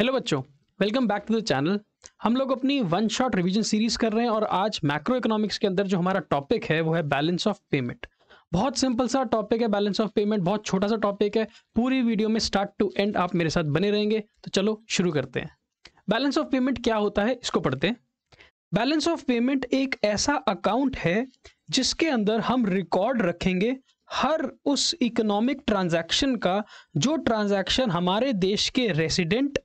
Hello बच्चों welcome back to the channel हम लोग अपनी वन शॉट रिवीजन सीरीज कर रहे हैं और आज मैक्रो इकोनॉमिक्स के अंदर जो हमारा टॉपिक है वो है बैलेंस ऑफ पेमेंट बहुत सिंपल सा टॉपिक है बैलेंस ऑफ पेमेंट बहुत छोटा सा टॉपिक है पूरी वीडियो में स्टार्ट टू एंड आप मेरे साथ बने रहेंगे तो चलो शुरू करते हैं बैलेंस ऑफ पेमेंट क्या होता है इसको पढ़ते हैं बैलेंस ऑफ पेमेंट एक ऐसा अकाउंट है जिसके अंदर हम रिकॉर्ड रखेंगे हर उस इकोनॉमिक ट्रांजैक्शन का जो ट्रांजैक्शन हमारे देश के रेसिडेंट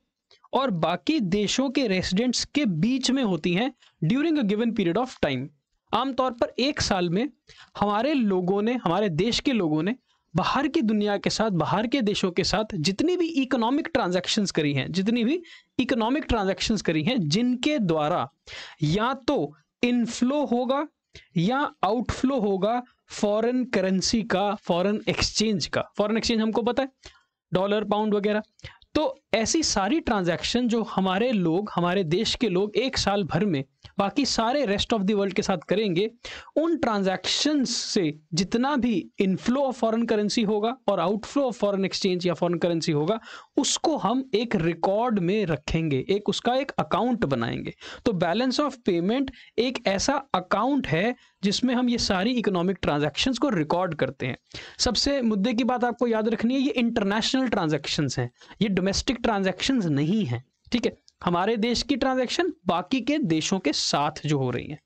और बाकी देशों के रेसिडेंट्स के बीच में होती हैं during a given period of time आमतौर पर एक साल में हमारे लोगों ने हमारे देश के लोगों ने बाहर की दुनिया के साथ बाहर के देशों के साथ जितनी भी इकोनॉमिक ट्रांजैक्शंस करी हैं जितनी भी इकोनॉमिक ट्रांजैक्शंस करी हैं जिनके द्वारा या तो इनफ्लो होगा या आउटफ्लो होगा फॉरेन करेंसी का फॉरेन एक्सचेंज का फॉरेन एक्सचेंज हमको पता है डॉलर पाउंड वगैरह तो ऐसी सारी ट्रांजैक्शन जो हमारे लोग हमारे देश के लोग एक साल भर में बाकी सारे रेस्ट ऑफ द वर्ल्ड के साथ करेंगे उन ट्रांजेक्शन से जितना भी इनफ्लो ऑफ फॉरेन करेंसी होगा और आउटफ्लो ऑफ फॉरेन एक्सचेंज या फॉरेन करेंसी होगा उसको हम एक रिकॉर्ड में रखेंगे एक उसका एक अकाउंट बनाएंगे तो बैलेंस ऑफ पेमेंट एक ऐसा अकाउंट है जिसमें हम ये सारी इकोनॉमिक ट्रांजेक्शन को रिकॉर्ड करते हैं सबसे मुद्दे की बात आपको याद रखनी है ये इंटरनेशनल ट्रांजेक्शन हैं ये डोमेस्टिक ट्रांजेक्शन नहीं है ठीक है हमारे देश की ट्रांजेक्शन बाकी के देशों के साथ जो हो रही है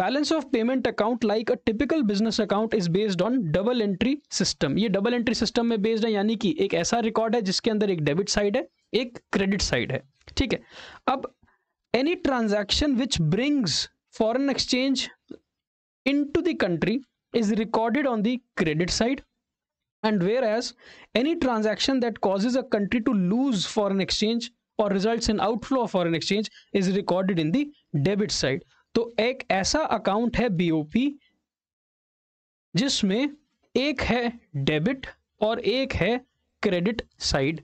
balance of payment account like a typical business account is based on double entry system ये डबल एंट्री सिस्टम में बेस्ड है यानी कि एक ऐसा रिकॉर्ड है जिसके अंदर एक डेबिट साइड है एक क्रेडिट साइड है ठीक है अब any transaction which brings foreign exchange into the country is recorded on the credit side and whereas any transaction that causes a country to lose foreign exchange और results in outflow of foreign exchange is recorded in the debit side तो एक ऐसा account है BOP जिसमें एक है debit और एक है क्रेडिट साइड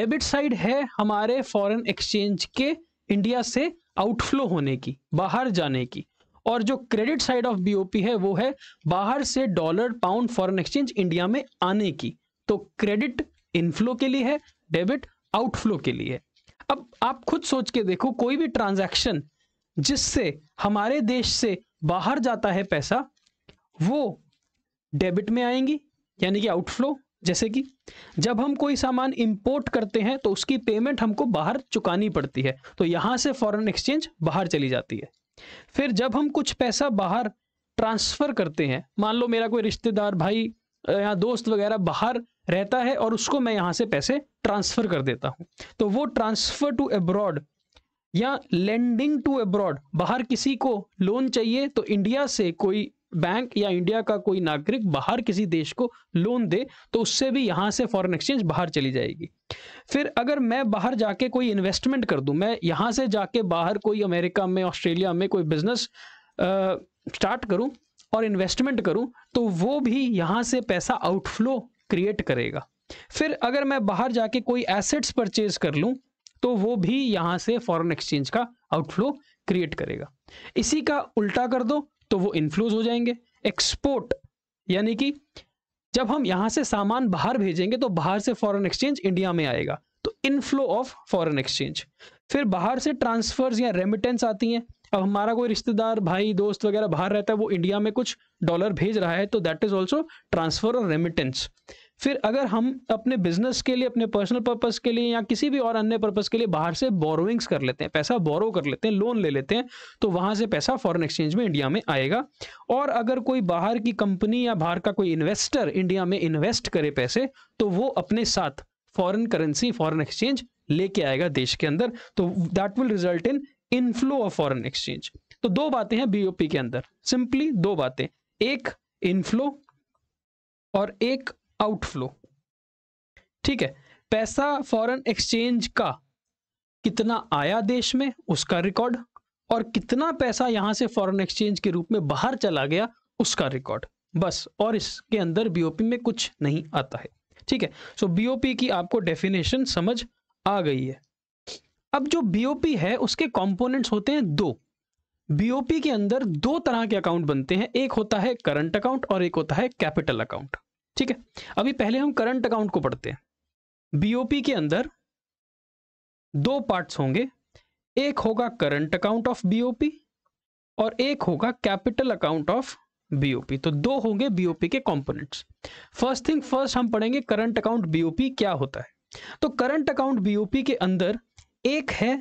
डेबिट साइड है हमारे फॉरेन एक्सचेंज के इंडिया से आउटफ्लो होने की बाहर जाने की और जो क्रेडिट साइड ऑफ बीओपी है वो है बाहर से dollar pound foreign exchange India में आने की तो क्रेडिट इनफ्लो के लिए है डेबिट आउटफ्लो के लिए अब आप खुद सोच के देखो कोई भी ट्रांजैक्शन जिससे हमारे देश से बाहर जाता है पैसा वो डेबिट में आएंगी यानी कि आउटफ्लो जैसे कि जब हम कोई सामान इंपोर्ट करते हैं तो उसकी पेमेंट हमको बाहर चुकानी पड़ती है तो यहां से फॉरेन एक्सचेंज बाहर चली जाती है फिर जब हम कुछ पैसा बाहर ट्रांसफ़र करते हैं मान लो मेरा कोई रिश्तेदार भाई या दोस्त वगैरह बाहर रहता है और उसको मैं यहाँ से पैसे ट्रांसफ़र कर देता हूँ तो वो ट्रांसफ़र टू एब्रॉड या लैंडिंग टू एब्रॉड बाहर किसी को लोन चाहिए तो इंडिया से कोई बैंक या इंडिया का कोई नागरिक बाहर किसी देश को लोन दे तो उससे भी यहाँ से फॉरेन एक्सचेंज बाहर चली जाएगी फिर अगर मैं बाहर जाके कोई इन्वेस्टमेंट कर दूँ मैं यहाँ से जाके बाहर कोई अमेरिका में ऑस्ट्रेलिया में कोई बिजनेस स्टार्ट करूँ और इन्वेस्टमेंट करूँ तो वो भी यहाँ से पैसा आउटफ्लो क्रिएट करेगा फिर अगर मैं बाहर जाके कोई एसेट्स परचेज कर लूँ तो वो भी यहाँ से फॉरेन एक्सचेंज का आउटफ्लो क्रिएट करेगा इसी का उल्टा कर दो तो वो इन्फ्लोज हो जाएंगे एक्सपोर्ट यानी कि जब हम यहां से सामान बाहर भेजेंगे तो बाहर से फॉरेन एक्सचेंज इंडिया में आएगा तो इनफ्लो ऑफ फॉरेन एक्सचेंज फिर बाहर से ट्रांसफर्स या रेमिटेंस आती हैं अब हमारा कोई रिश्तेदार भाई दोस्त वगैरह बाहर रहता है वो इंडिया में कुछ डॉलर भेज रहा है तो दैट इज ऑल्सो ट्रांसफर और रेमिटेंस फिर अगर हम अपने बिजनेस के लिए अपने पर्सनल पर्पस के लिए या किसी भी और अन्य पर्पस के लिए बाहर से बोरोइंग्स कर लेते हैं पैसा बोरो कर लेते हैं लोन ले लेते हैं तो वहां से पैसा फॉरेन एक्सचेंज में इंडिया में आएगा और अगर कोई बाहर की कंपनी या बाहर का कोई इन्वेस्टर इंडिया में इन्वेस्ट करे पैसे तो वो अपने साथ फॉरन करेंसी फॉरन एक्सचेंज लेके आएगा देश के अंदर तो that will result in inflow of foreign exchange तो दो बातें हैं बीओपी के अंदर सिंपली दो बातें एक इनफ्लो और एक आउटफ्लो ठीक है पैसा फॉरेन एक्सचेंज का कितना आया देश में उसका रिकॉर्ड और कितना पैसा यहां से फॉरेन एक्सचेंज के रूप में बाहर चला गया उसका रिकॉर्ड बस और इसके अंदर बीओपी में कुछ नहीं आता है ठीक है सो बीओपी की आपको डेफिनेशन समझ आ गई है अब जो बीओपी है उसके कंपोनेंट्स होते हैं दो बीओपी के अंदर दो तरह के अकाउंट बनते हैं एक होता है करंट अकाउंट और एक होता है कैपिटल अकाउंट ठीक है अभी पहले हम करंट अकाउंट को पढ़ते हैं बीओपी के अंदर दो पार्ट्स होंगे एक होगा करंट अकाउंट ऑफ बीओपी और एक होगा कैपिटल अकाउंट ऑफ बीओपी तो दो होंगे बीओपी के कंपोनेंट्स फर्स्ट थिंग फर्स्ट हम पढ़ेंगे करंट अकाउंट बीओपी क्या होता है तो करंट अकाउंट बीओपी के अंदर एक है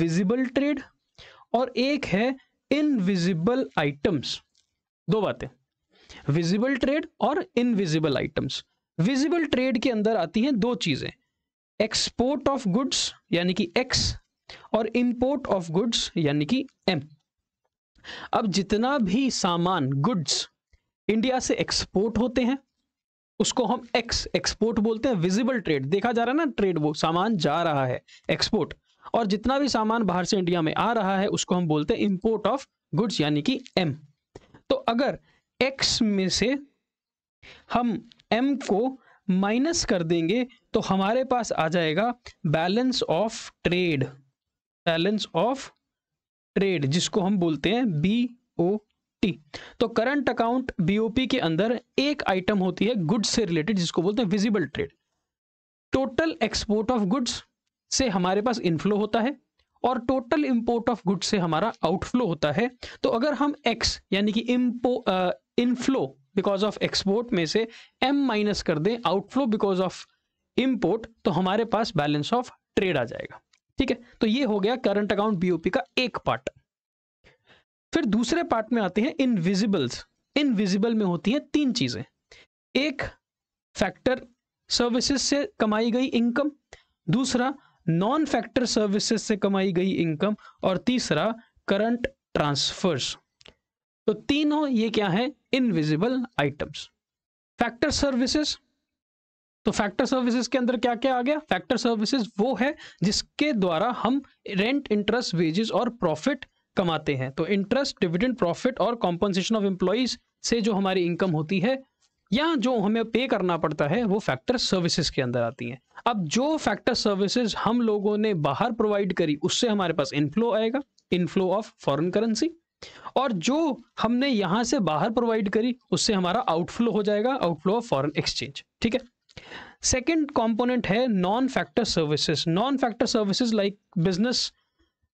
विजिबल ट्रेड और एक है इनविजिबल आइटम्स दो बातें विजिबल ट्रेड और इनविजिबल आइटम्स विजिबल ट्रेड के अंदर आती हैं दो चीजें एक्सपोर्ट ऑफ गुड्स यानी कि एक्स और इंपोर्ट ऑफ गुड्स यानी कि एम अब जितना भी सामान गुड्स इंडिया से एक्सपोर्ट होते हैं उसको हम एक्स एक्सपोर्ट बोलते हैं विजिबल ट्रेड देखा जा रहा है ना ट्रेड वो सामान जा रहा है एक्सपोर्ट और जितना भी सामान बाहर से इंडिया में आ रहा है उसको हम बोलते हैं इंपोर्ट ऑफ गुड्स यानी कि एम तो अगर एक्स में से हम एम को माइनस कर देंगे तो हमारे पास आ जाएगा balance of trade balance of trade जिसको हम बोलते हैं बी ओ टी तो करंट अकाउंट बीओपी के अंदर एक आइटम होती है गुड्स से रिलेटेड जिसको बोलते हैं visible trade total export of goods से हमारे पास इनफ्लो होता है और टोटल इंपोर्ट ऑफ गुड्स से हमारा आउटफ्लो होता है तो अगर हम एक्स यानी कि इम्पो इनफ्लो बिकॉज ऑफ एक्सपोर्ट में से एम माइनस कर दें आउटफ्लो बिकॉज ऑफ इंपोर्ट तो हमारे पास बैलेंस ऑफ ट्रेड आ जाएगा ठीक है तो ये हो गया करंट अकाउंट बीओपी का एक पार्ट फिर दूसरे पार्ट में आते हैं इनविजिबल्स इनविजिबल में होती हैं तीन चीजें एक फैक्टर सर्विसेज से कमाई गई इनकम दूसरा नॉन फैक्टर सर्विसेज से कमाई गई इनकम और तीसरा करंट ट्रांसफर्स तो तीनों ये क्या है इनविजिबल आइटम्स फैक्टर सर्विसेज तो फैक्टर सर्विसेज के अंदर क्या क्या आ गया फैक्टर सर्विसेज वो है जिसके द्वारा हम रेंट इंटरेस्ट वेजेस और प्रॉफिट कमाते हैं तो इंटरेस्ट डिविडेंड प्रॉफिट और कॉम्पनसेशन ऑफ एम्प्लॉज से जो हमारी इनकम होती है या जो हमें पे करना पड़ता है वो फैक्टर सर्विसेज के अंदर आती हैं अब जो फैक्टर सर्विसेज हम लोगों ने बाहर प्रोवाइड करी उससे हमारे पास इनफ्लो आएगा इनफ्लो ऑफ फॉरेन करेंसी और जो हमने यहां से बाहर प्रोवाइड करी उससे हमारा आउटफ्लो हो जाएगा आउटफ्लो ऑफ फॉरेन एक्सचेंज ठीक है सेकेंड कॉम्पोनेंट है non factor services non factor services like business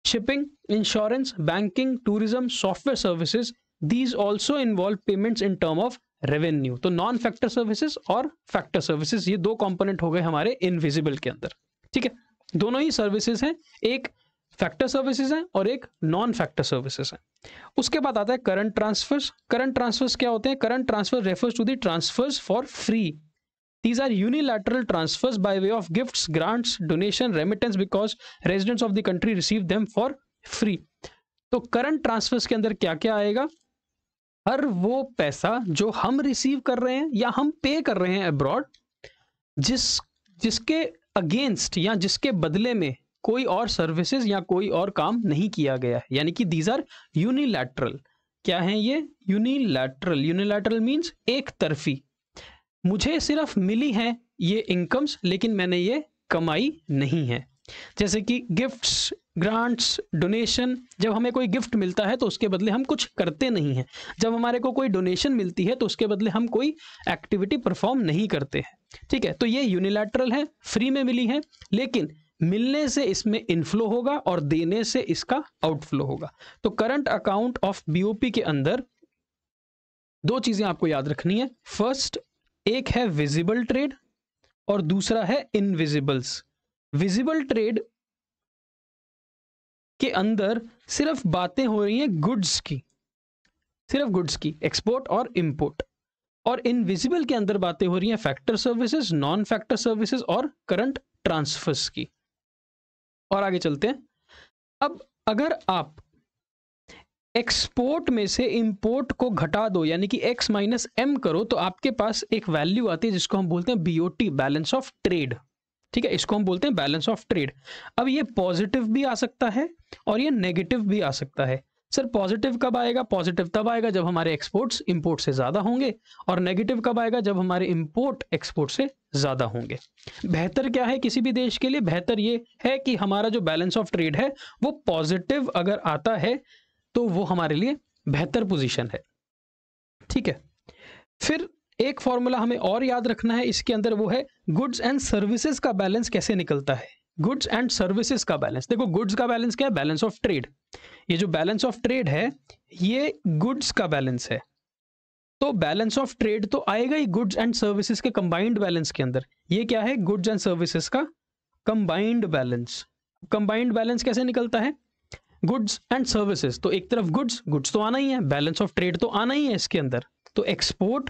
shipping insurance banking tourism software services these also involve payments in term of revenue तो नॉन फैक्टर सर्विसेज और factor services ये दो component हो गए हमारे इनविजिबल के अंदर ठीक है दोनों ही सर्विसेज हैं एक फैक्टर सर्विसेज हैं और एक नॉन फैक्टर सर्विसेज हैं उसके बाद आता है करंट ट्रांसफर्स करंट ट्रांसफर्स क्या होते हैं current transfer refers to the transfers for free These are unilateral transfers by way of gifts, grants, donation, remittance because residents of the country receive them for free. तो current transfers के अंदर क्या क्या आएगा हर वो पैसा जो हम रिसीव कर रहे हैं या हम पे कर रहे हैं अब्रॉड जिस जिसके अगेंस्ट या जिसके बदले में कोई और सर्विसेज या कोई और काम नहीं किया गया है यानी कि दीज आर यूनिलैटरल क्या है ये यूनिलैटरल यूनिलैटरल मीन्स एक तरफी मुझे सिर्फ मिली है ये इनकम्स लेकिन मैंने ये कमाई नहीं है जैसे कि गिफ्ट्स ग्रांट्स डोनेशन जब हमें कोई गिफ्ट मिलता है तो उसके बदले हम कुछ करते नहीं हैं जब हमारे को कोई डोनेशन मिलती है तो उसके बदले हम कोई एक्टिविटी परफॉर्म नहीं करते हैं ठीक है तो ये यूनिलैटरल है फ्री में मिली है लेकिन मिलने से इसमें इनफ्लो होगा और देने से इसका आउटफ्लो होगा तो करंट अकाउंट ऑफ बीओपी के अंदर दो चीजें आपको याद रखनी है फर्स्ट एक है विजिबल ट्रेड और दूसरा है इनविजिबल्स विजिबल ट्रेड के अंदर सिर्फ बातें हो रही हैं गुड्स की सिर्फ गुड्स की एक्सपोर्ट और इंपोर्ट और इनविजिबल के अंदर बातें हो रही हैं factor services non factor services और करंट ट्रांसफर्स की और आगे चलते हैं अब अगर आप एक्सपोर्ट में से इंपोर्ट को घटा दो यानी कि एक्स माइनस एम करो तो आपके पास एक वैल्यू आती है जिसको हम बोलते हैं बीओटी बैलेंस ऑफ ट्रेड ठीक है इसको हम बोलते हैं बैलेंस ऑफ ट्रेड अब ये पॉजिटिव भी आ सकता है और ये नेगेटिव भी आ सकता है सर पॉजिटिव कब आएगा पॉजिटिव तब आएगा जब हमारे एक्सपोर्ट्स इंपोर्ट से ज़्यादा होंगे और नेगेटिव कब आएगा जब हमारे इंपोर्ट एक्सपोर्ट से ज़्यादा होंगे बेहतर क्या है किसी भी देश के लिए बेहतर ये है कि हमारा जो बैलेंस ऑफ ट्रेड है वो पॉजिटिव अगर आता है तो वो हमारे लिए बेहतर पोजिशन है ठीक है फिर एक फॉर्मूला हमें और याद रखना है इसके अंदर वो है गुड्स एंड सर्विसेज का बैलेंस कैसे निकलता है गुड्स एंड सर्विसेज का बैलेंस देखो गुड्स का बैलेंस क्या है बैलेंस ऑफ ट्रेड ये जो बैलेंस ऑफ ट्रेड है ये गुड्स का बैलेंस है तो बैलेंस ऑफ ट्रेड तो आएगा ही गुड्स एंड सर्विसेज के कंबाइंड बैलेंस के अंदर ये क्या है गुड्स एंड सर्विसेज का कंबाइंड बैलेंस कंबाइंड बैलेंस कैसे निकलता है गुड्स एंड सर्विसेज तो एक तरफ गुड्स गुड्स तो आना ही है बैलेंस ऑफ ट्रेड तो आना ही है इसके अंदर तो export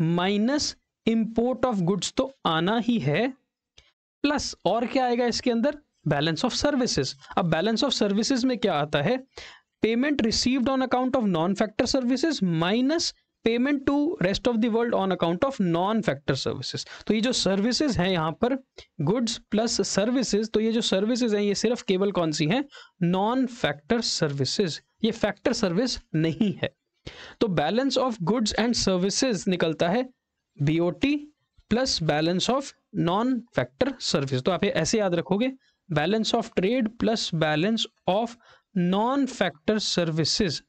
minus import of goods तो आना ही है प्लस और क्या आएगा इसके अंदर बैलेंस ऑफ सर्विसेज अब बैलेंस ऑफ सर्विसेज में क्या आता है payment received on account of non factor services minus payment to rest of the world world on account of non factor services तो ये जो सर्विसेज हैं यहाँ पर गुड्स प्लस सर्विसेज तो ये जो सर्विसेज हैं ये सिर्फ केवल कौन सी हैं नॉन फैक्टर सर्विसेज ये फैक्टर सर्विस नहीं है तो balance of goods and services निकलता है BOT plus balance of non factor service तो आप ये ऐसे याद रखोगे balance of trade plus balance of non factor services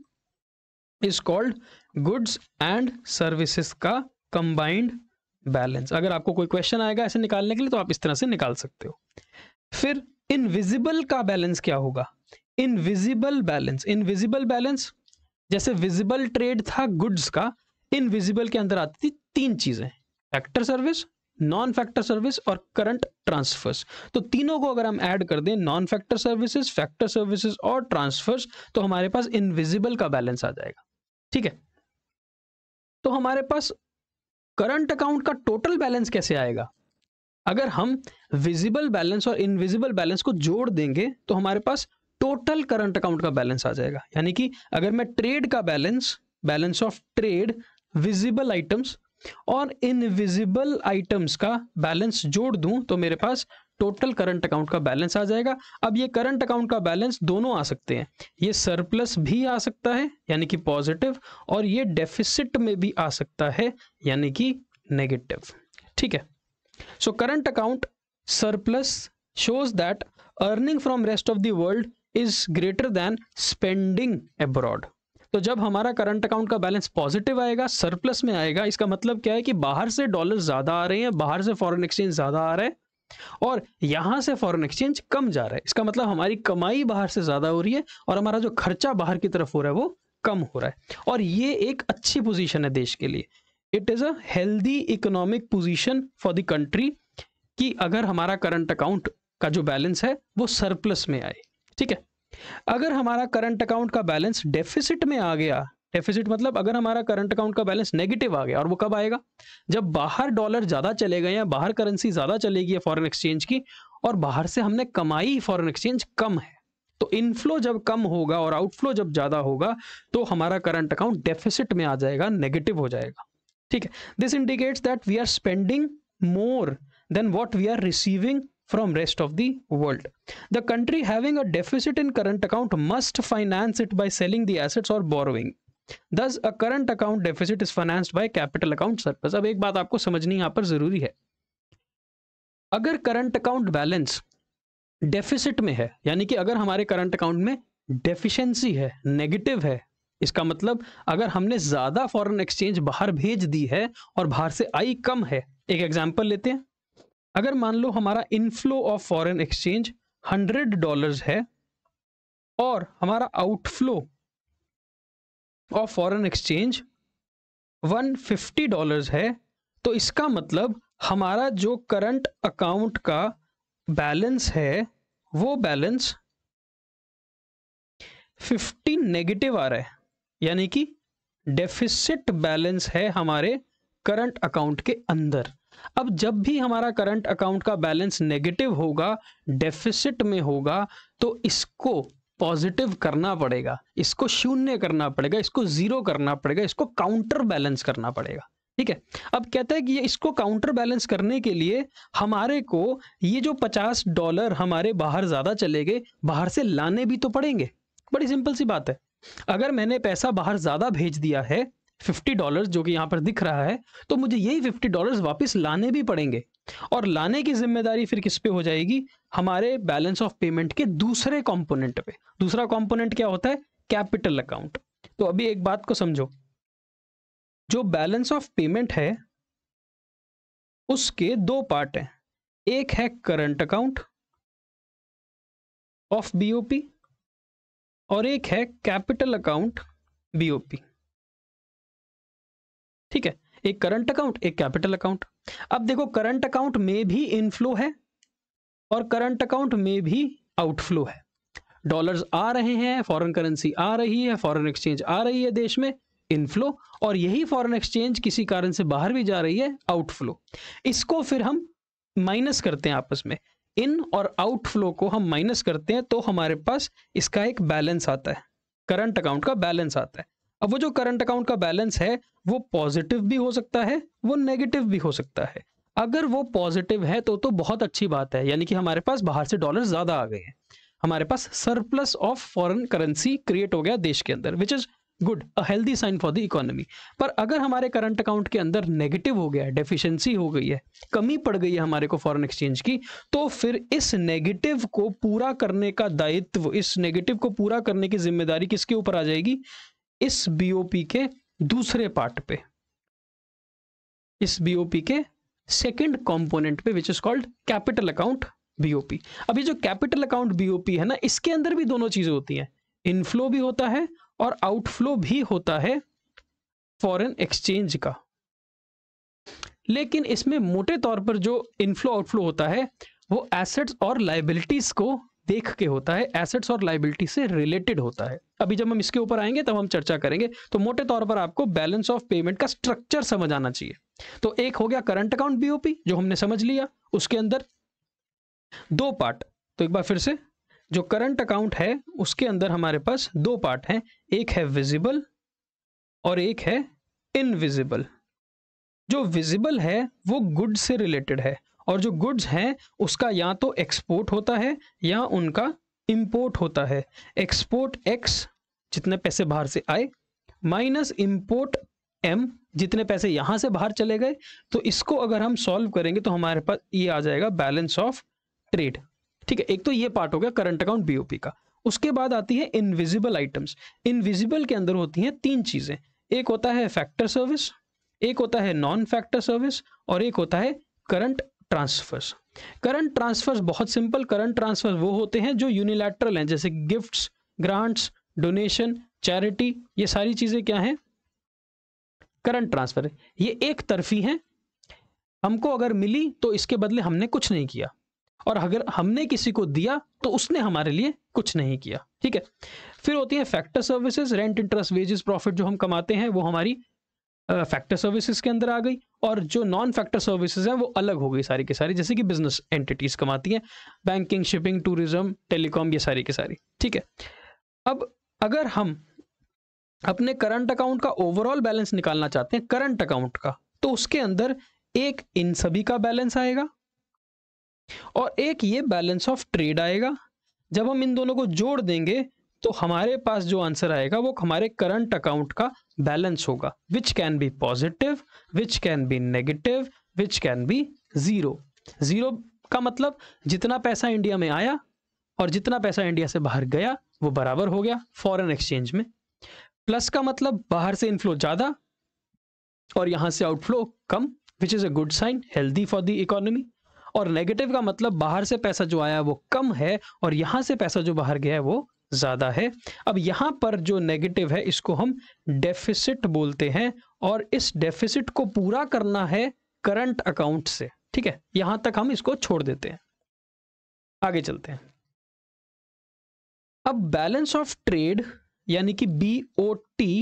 is called goods and services का कंबाइंड बैलेंस अगर आपको कोई क्वेश्चन आएगा ऐसे निकालने के लिए तो आप इस तरह से निकाल सकते हो फिर इनविजिबल का बैलेंस क्या होगा इनविजिबल बैलेंस इनविजिबल बैलेंस जैसे विजिबल ट्रेड था गुड्स का इनविजिबल के अंदर आती थी तीन चीजें factor service non factor service और करंट ट्रांसफर्स तो तीनों को अगर हम ऐड कर दें non factor services factor services और ट्रांसफर्स तो हमारे पास इनविजिबल का बैलेंस आ जाएगा ठीक है तो हमारे पास करंट अकाउंट का टोटल बैलेंस कैसे आएगा अगर हम विजिबल बैलेंस और इनविजिबल बैलेंस को जोड़ देंगे तो हमारे पास टोटल करंट अकाउंट का बैलेंस आ जाएगा यानी कि अगर मैं ट्रेड का balance balance of trade visible items और इनविजिबल आइटम्स का बैलेंस जोड़ दूं तो मेरे पास टोटल करंट अकाउंट का बैलेंस आ जाएगा अब ये करंट अकाउंट का बैलेंस दोनों आ सकते हैं ये सरप्लस भी आ सकता है यानी कि पॉजिटिव और ये डेफिसिट में भी आ सकता है यानी कि नेगेटिव ठीक है so current account surplus shows that earning from rest of the world is greater than spending abroad तो जब हमारा करंट अकाउंट का बैलेंस पॉजिटिव आएगा सरप्लस में आएगा इसका मतलब क्या है कि बाहर से डॉलर ज्यादा आ रहे हैं बाहर से फॉरेन एक्सचेंज ज्यादा आ रहे हैं और यहां से फॉरेन एक्सचेंज कम जा रहा है इसका मतलब हमारी कमाई बाहर से ज्यादा हो रही है और हमारा जो खर्चा बाहर की तरफ हो रहा है वो कम हो रहा है और ये एक अच्छी पोजीशन है देश के लिए it is a healthy economic position for the country कि अगर हमारा करंट अकाउंट का जो बैलेंस है वो सरप्लस में आए ठीक है अगर हमारा करंट अकाउंट का बैलेंस डेफिसिट में आ गया डेफिसिट मतलब अगर हमारा करंट अकाउंट का बैलेंस नेगेटिव आ गया और वो कब आएगा जब बाहर डॉलर ज़्यादा चले गए या बाहर करेंसी ज़्यादा चलेगी या फॉरेन एक्सचेंज की और बाहर से हमने कमाई फॉरेन एक्सचेंज कम है तो इनफ्लो जब कम होगा और आउटफ्लो जब ज़्यादा होगा तो हमारा करंट अकाउंट डेफिसिट में आ जाएगा नेगेटिव हो जाएगा ठीक है this indicates that we are spending more than what we are receiving from rest of the world the country having a deficit in current account must finance it by selling the assets or borrowing thus a current account deficit is financed by capital account surplus ab ek baat aapko samajhni yahan par zaruri hai agar current account balance deficit mein hai yani ki agar hamare current account mein deficiency hai negative hai इसका मतलब अगर हमने ज्यादा foreign exchange बाहर भेज दी है और बाहर से आई कम है एक एग्जांपल लेते हैं अगर मान लो हमारा inflow of foreign exchange hundred dollars है और हमारा outflow of foreign exchange 150 dollars है तो इसका मतलब हमारा जो करंट अकाउंट का बैलेंस है वो बैलेंस 50 नेगेटिव आ रहा है यानी कि डेफिसिट बैलेंस है हमारे करंट अकाउंट के अंदर अब जब भी हमारा करंट अकाउंट का बैलेंस नेगेटिव होगा डेफिसिट में होगा तो इसको पॉजिटिव करना पड़ेगा इसको शून्य करना पड़ेगा इसको जीरो करना पड़ेगा इसको काउंटर बैलेंस करना पड़ेगा ठीक है अब कहते हैं कि ये इसको काउंटर बैलेंस करने के लिए हमारे को ये जो पचास डॉलर हमारे बाहर ज्यादा चले गए बाहर से लाने भी तो पड़ेंगे बड़ी सिंपल सी बात है अगर मैंने पैसा बाहर ज्यादा भेज दिया है फिफ्टी डॉलर जो कि यहाँ पर दिख रहा है तो मुझे यही फिफ्टी डॉलर वापस लाने भी पड़ेंगे और लाने की जिम्मेदारी फिर किस पे हो जाएगी हमारे बैलेंस ऑफ पेमेंट के दूसरे कॉम्पोनेंट पे दूसरा कॉम्पोनेंट क्या होता है कैपिटल अकाउंट तो अभी एक बात को समझो जो बैलेंस ऑफ पेमेंट है उसके दो पार्ट हैं एक है करंट अकाउंट ऑफ बीओपी और एक है कैपिटल अकाउंट बीओपी ठीक है एक करंट अकाउंट एक कैपिटल अकाउंट अब देखो करंट अकाउंट में भी इनफ्लो है और करंट अकाउंट में भी आउटफ्लो है डॉलर्स आ रहे हैं फॉरेन करेंसी आ रही है फॉरेन एक्सचेंज आ रही है देश में इनफ्लो और यही फॉरेन एक्सचेंज किसी कारण से बाहर भी जा रही है आउटफ्लो इसको फिर हम माइनस करते हैं आपस में इन और आउटफ्लो को हम माइनस करते हैं तो हमारे पास इसका एक बैलेंस आता है करंट अकाउंट का बैलेंस आता है अब वो जो करंट अकाउंट का बैलेंस है वो पॉजिटिव भी हो सकता है वो नेगेटिव भी हो सकता है अगर वो पॉजिटिव है तो तो बहुत अच्छी बात है यानी कि हमारे पास बाहर से डॉलर ज्यादा आ गए हैं हमारे पास surplus of foreign currency create हो गया देश के अंदर which is good a healthy sign for the economy पर अगर हमारे करंट अकाउंट के अंदर नेगेटिव हो गया है डेफिशिएंसी हो गई है कमी पड़ गई है हमारे को फॉरेन एक्सचेंज की तो फिर इस नेगेटिव को पूरा करने का दायित्व इस नेगेटिव को पूरा करने की जिम्मेदारी किसके ऊपर आ जाएगी इस बीओपी के दूसरे पार्ट पे इस बीओपी के सेकंड कंपोनेंट पे which is called capital account BOP अब ये जो कैपिटल अकाउंट बीओपी है ना इसके अंदर भी दोनों चीजें होती हैं इनफ्लो भी होता है और आउटफ्लो भी होता है फॉरेन एक्सचेंज का लेकिन इसमें मोटे तौर पर जो इनफ्लो आउटफ्लो होता है वो एसेट्स और लाइबिलिटीज को देख के होता है एसेट्स और लाइबिलिटी से रिलेटेड होता है अभी जब हम इसके ऊपर आएंगे तब हम चर्चा करेंगे तो मोटे तौर पर आपको बैलेंस ऑफ पेमेंट का स्ट्रक्चर समझ आना चाहिए तो एक हो गया करंट अकाउंट बीओपी जो हमने समझ लिया उसके अंदर दो पार्ट तो एक बार फिर से जो करंट अकाउंट है उसके अंदर हमारे पास दो पार्ट हैं एक है विजिबल और एक है इनविजिबल जो विजिबल है वो गुड से रिलेटेड है और जो गुड्स हैं उसका या तो एक्सपोर्ट होता है या उनका इम्पोर्ट होता है एक्सपोर्ट एक्स जितने पैसे बाहर से आए माइनस इम्पोर्ट एम जितने पैसे यहाँ से बाहर चले गए तो इसको अगर हम सॉल्व करेंगे तो हमारे पास ये आ जाएगा बैलेंस ऑफ ट्रेड ठीक है एक तो ये पार्ट हो गया करंट अकाउंट बीओपी का उसके बाद आती है इनविजिबल आइटम्स इनविजिबल के अंदर होती हैं तीन चीज़ें एक होता है फैक्टर सर्विस एक होता है नॉन फैक्टर सर्विस और एक होता है करंट ट्रांसफर्स करंट ट्रांसफर्स बहुत सिंपल करंट ट्रांसफर्स वो होते हैं जो यूनिलैटरल हैं जैसे गिफ्ट्स ग्रांट्स डोनेशन चैरिटी ये सारी चीज़ें क्या हैं करंट ट्रांसफर ये एक तरफी हैं हमको अगर मिली तो इसके बदले हमने कुछ नहीं किया और अगर हमने किसी को दिया तो उसने हमारे लिए कुछ नहीं किया ठीक है फिर होती है factor services rent interest wages profit जो हम कमाते हैं वो हमारी फैक्टर सर्विसेज के अंदर आ गई और जो नॉन फैक्टर सर्विसेज हैं वो अलग हो गई सारी की सारी जैसे कि बिजनेस एंटिटीज कमाती हैं बैंकिंग शिपिंग टूरिज्म टेलीकॉम ये सारी की सारी ठीक है अब अगर हम अपने करंट अकाउंट का ओवरऑल बैलेंस निकालना चाहते हैं करंट अकाउंट का तो उसके अंदर एक इन सभी का बैलेंस आएगा और एक ये बैलेंस ऑफ ट्रेड आएगा जब हम इन दोनों को जोड़ देंगे तो हमारे पास जो आंसर आएगा वो हमारे करंट अकाउंट का बैलेंस होगा which can be positive which can be negative which can be zero zero का मतलब जितना पैसा इंडिया में आया और जितना पैसा इंडिया से बाहर गया वो बराबर हो गया फॉरेन एक्सचेंज में प्लस का मतलब बाहर से इनफ्लो ज़्यादा और यहां से आउटफ्लो कम which is a good sign healthy for the economy और नेगेटिव का मतलब बाहर से पैसा जो आया वो कम है और यहां से पैसा जो बाहर गया है वो ज़्यादा है अब यहां पर जो नेगेटिव है इसको हम डेफिसिट बोलते हैं और इस डेफिसिट को पूरा करना है करंट अकाउंट से ठीक है यहां तक हम इसको छोड़ देते हैं आगे चलते हैं अब बैलेंस ऑफ ट्रेड यानी कि बी ओ टी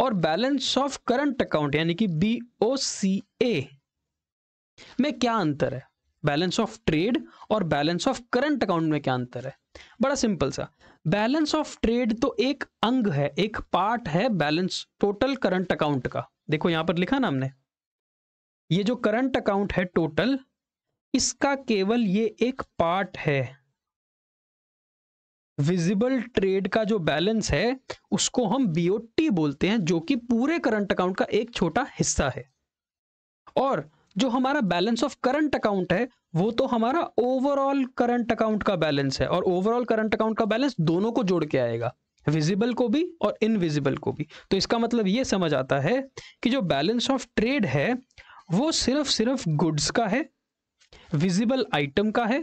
और बैलेंस ऑफ करंट अकाउंट यानी कि बी ओ सी ए में क्या अंतर है बैलेंस ऑफ ट्रेड और बैलेंस ऑफ करंट अकाउंट में क्या अंतर है बड़ा सिंपल सा बैलेंस ऑफ ट्रेड तो एक अंग है एक पार्ट है बैलेंस टोटल करंट अकाउंट का देखो यहां पर लिखा ना हमने ये जो करंट अकाउंट है टोटल इसका केवल ये एक पार्ट है विजिबल ट्रेड का जो बैलेंस है उसको हम बीओटी बोलते हैं जो कि पूरे करंट अकाउंट का एक छोटा हिस्सा है और जो हमारा बैलेंस ऑफ करंट अकाउंट है वो तो हमारा ओवरऑल करंट अकाउंट का बैलेंस है और ओवरऑल करंट अकाउंट का बैलेंस दोनों को जोड़ के आएगा विजिबल को भी और इनविजिबल को भी तो इसका मतलब ये समझ आता है कि जो बैलेंस ऑफ ट्रेड है वो सिर्फ सिर्फ गुड्स का है विजिबल आइटम का है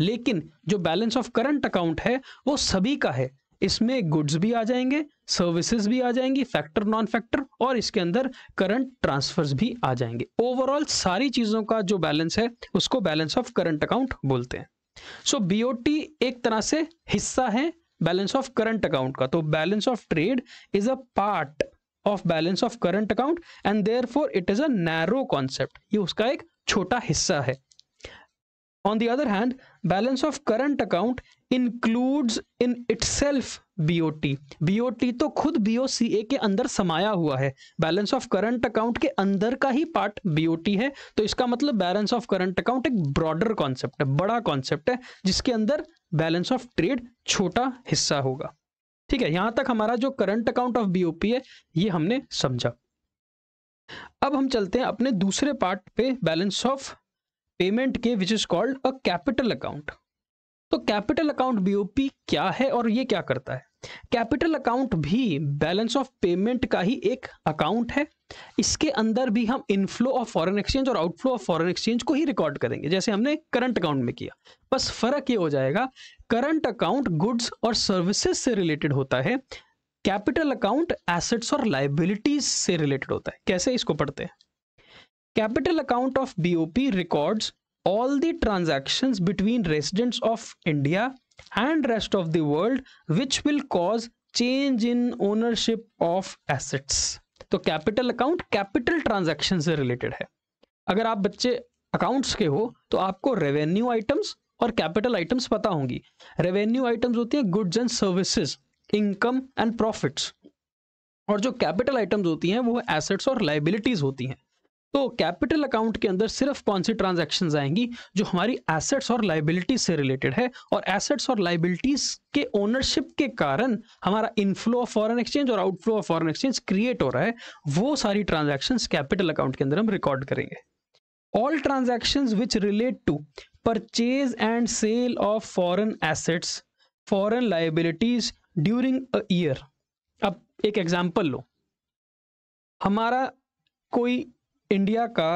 लेकिन जो बैलेंस ऑफ करंट अकाउंट है वो सभी का है इसमें गुड्स भी आ जाएंगे सर्विसेज भी आ जाएंगी फैक्टर नॉन फैक्टर और इसके अंदर करंट ट्रांसफर्स भी आ जाएंगे ओवरऑल सारी चीजों का जो बैलेंस है उसको बैलेंस ऑफ करंट अकाउंट बोलते हैं सो so, बीओटी एक तरह से हिस्सा है बैलेंस ऑफ करंट अकाउंट का तो balance of trade is a part of balance of current account and therefore it is narrow concept ये उसका एक छोटा हिस्सा है on the other hand balance of current account includes in itself BOT BOT तो खुद बीओसीए के अंदर समाया हुआ है बैलेंस ऑफ करंट अकाउंट के अंदर का ही पार्ट बीओटी है तो इसका मतलब बैलेंस ऑफ करंट अकाउंट एक ब्रॉडर कॉन्सेप्ट है बड़ा कॉन्सेप्ट है जिसके अंदर बैलेंस ऑफ ट्रेड छोटा हिस्सा होगा ठीक है यहां तक हमारा जो करंट अकाउंट ऑफ बीओपी है ये हमने समझा अब हम चलते हैं अपने दूसरे पार्ट पे बैलेंस ऑफ पेमेंट के which is called a capital account तो कैपिटल अकाउंट बीओपी क्या है और ये क्या करता है कैपिटल अकाउंट भी बैलेंस ऑफ पेमेंट का ही एक अकाउंट है इसके अंदर भी हम इनफ्लो ऑफ फॉरेन एक्सचेंज और आउटफ्लो ऑफ फॉरेन एक्सचेंज को ही रिकॉर्ड करेंगे जैसे हमने करंट अकाउंट में किया बस फर्क ये हो जाएगा करंट अकाउंट गुड्स और सर्विसेज से रिलेटेड होता है कैपिटल अकाउंट एसेट्स और लाइबिलिटीज से रिलेटेड होता है कैसे इसको पढ़ते हैं Capital account of BOP records all the transactions between residents of India and rest of the world which will cause change in ownership of assets. तो कैपिटल अकाउंट कैपिटल ट्रांजैक्शन से related है अगर आप बच्चे अकाउंट्स के हो तो आपको रेवेन्यू आइटम्स और कैपिटल आइटम्स पता होंगी रेवेन्यू आइटम्स होती हैं goods and services income and profits और जो कैपिटल आइटम्स होती हैं वो एसेट्स और लाइबिलिटीज होती हैं तो कैपिटल अकाउंट के अंदर सिर्फ कौन सी ट्रांजेक्शन आएंगी जो हमारी एसेट्स और लाइबिलिटीज से रिलेटेड है और एसेट्स और लाइबिलिटीज के ओनरशिप के कारण हमारा इनफ्लो ऑफ फॉरन एक्सचेंज और outflow of foreign exchange create हो रहा है वो सारी ट्रांजेक्शन कैपिटल अकाउंट के अंदर हम रिकॉर्ड करेंगे all transaction which relate to purchase and sale of foreign assets foreign liabilities during a year अब एक एग्जाम्पल लो हमारा कोई इंडिया का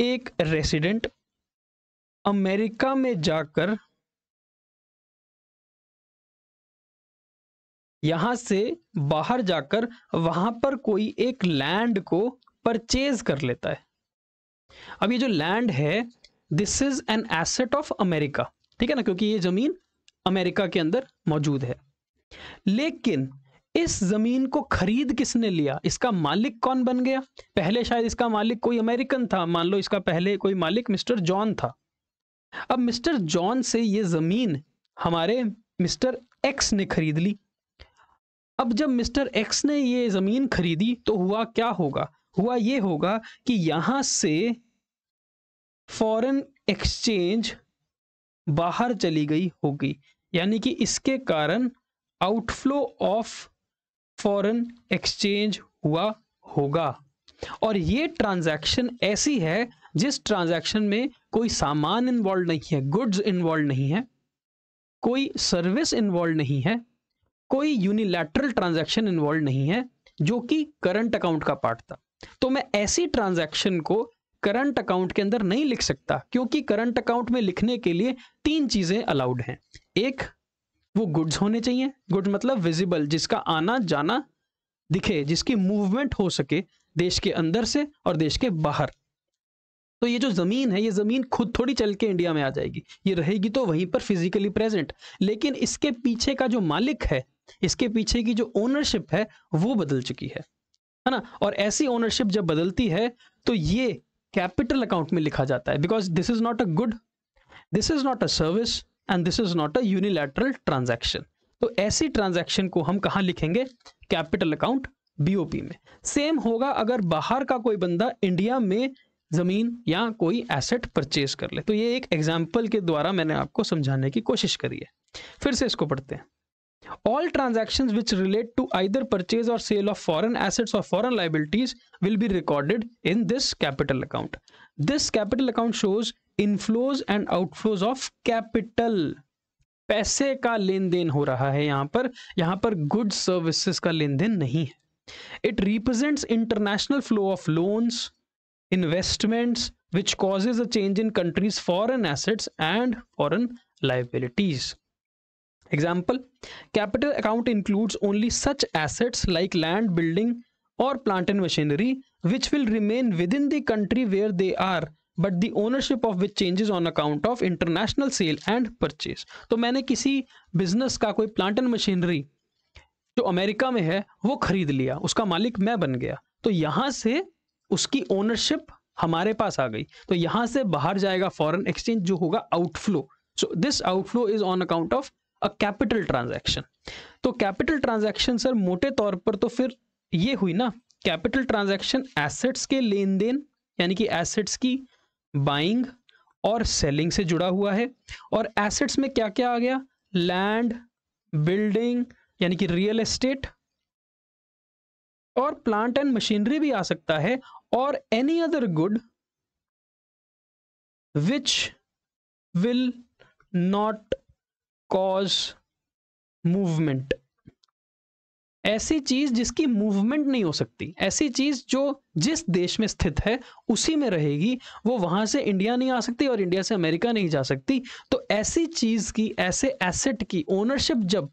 एक रेसिडेंट अमेरिका में जाकर यहां से बाहर जाकर वहां पर कोई एक लैंड को परचेज कर लेता है अब ये जो लैंड है this is an asset of America ठीक है ना क्योंकि ये जमीन अमेरिका के अंदर मौजूद है लेकिन इस जमीन को खरीद किसने लिया इसका मालिक कौन बन गया पहले शायद इसका मालिक कोई अमेरिकन था मान लो इसका पहले कोई मालिक मिस्टर जॉन था अब मिस्टर जॉन से ये जमीन हमारे मिस्टर एक्स ने खरीद ली अब जब मिस्टर एक्स ने ये जमीन खरीदी तो हुआ क्या होगा हुआ ये होगा कि यहां से फॉरेन एक्सचेंज बाहर चली गई होगी यानी कि इसके कारण आउटफ्लो ऑफ फॉरेन एक्सचेंज हुआ होगा और ये ट्रांजैक्शन ऐसी है जिस ट्रांजैक्शन में कोई सामान इन्वॉल्व नहीं है गुड्स इन्वॉल्व नहीं है कोई सर्विस इन्वॉल्व नहीं है कोई यूनिलैटरल ट्रांजैक्शन इन्वॉल्व नहीं है जो कि करंट अकाउंट का पार्ट था तो मैं ऐसी ट्रांजैक्शन को करंट अकाउंट के अंदर नहीं लिख सकता क्योंकि करंट अकाउंट में लिखने के लिए तीन चीजें अलाउड हैं एक वो गुड्स होने चाहिए गुड मतलब विजिबल जिसका आना जाना दिखे जिसकी मूवमेंट हो सके देश के अंदर से और देश के बाहर तो ये जो ज़मीन है ये ज़मीन खुद थोड़ी चल के इंडिया में आ जाएगी ये रहेगी तो वहीं पर फिजिकली प्रेजेंट लेकिन इसके पीछे का जो मालिक है इसके पीछे की जो ओनरशिप है वो बदल चुकी है है ना और ऐसी ओनरशिप जब बदलती है तो ये कैपिटल अकाउंट में लिखा जाता है because this is not a good this is not a service and this is not a unilateral transaction तो ऐसी ट्रांजैक्शन को हम कहा लिखेंगे कैपिटल अकाउंट बीओपी में सेम होगा अगर बाहर का कोई बंदा इंडिया में जमीन या कोई एसेट परचेज कर ले तो ये एक एग्जाम्पल के द्वारा मैंने आपको समझाने की कोशिश करी है फिर से इसको पढ़ते हैं All transactions which relate to either purchase or sale of foreign assets or foreign liabilities will be recorded in this capital account. This capital account shows inflows and outflows of capital पैसे का लेन then हो रहा है यहां पर यहां पर good services का लेन देन नहीं है it represents international flow of loan investment which causes a change in countries foreign assets and foreign liabilities example capital account include only such assets like land building और plant and machinery which will remain within the country where they are but the ownership of which changes on account of international sale and purchase तो मैंने किसी business का कोई plant and machinery जो America में है वो खरीद लिया उसका मालिक मैं बन गया तो यहाँ से उसकी ओनरशिप हमारे पास आ गई तो यहाँ से बाहर जाएगा फॉरेन एक्सचेंज जो होगा outflow so this outflow is on account of a capital transaction तो कैपिटल ट्रांजैक्शन सर मोटे तौर पर तो फिर ये हुई ना कैपिटल ट्रांजैक्शन एसेट्स के लेन देन यानी कि एसेट्स की बाइंग और सेलिंग से जुड़ा हुआ है और एसेट्स में क्या क्या आ गया लैंड बिल्डिंग यानी कि रियल एस्टेट और प्लांट एंड मशीनरी भी आ सकता है और any other good which will not cause movement ऐसी चीज जिसकी मूवमेंट नहीं हो सकती ऐसी चीज जो जिस देश में स्थित है उसी में रहेगी वो वहां से इंडिया नहीं आ सकती और इंडिया से अमेरिका नहीं जा सकती तो ऐसी चीज की ऐसे एसेट की ओनरशिप जब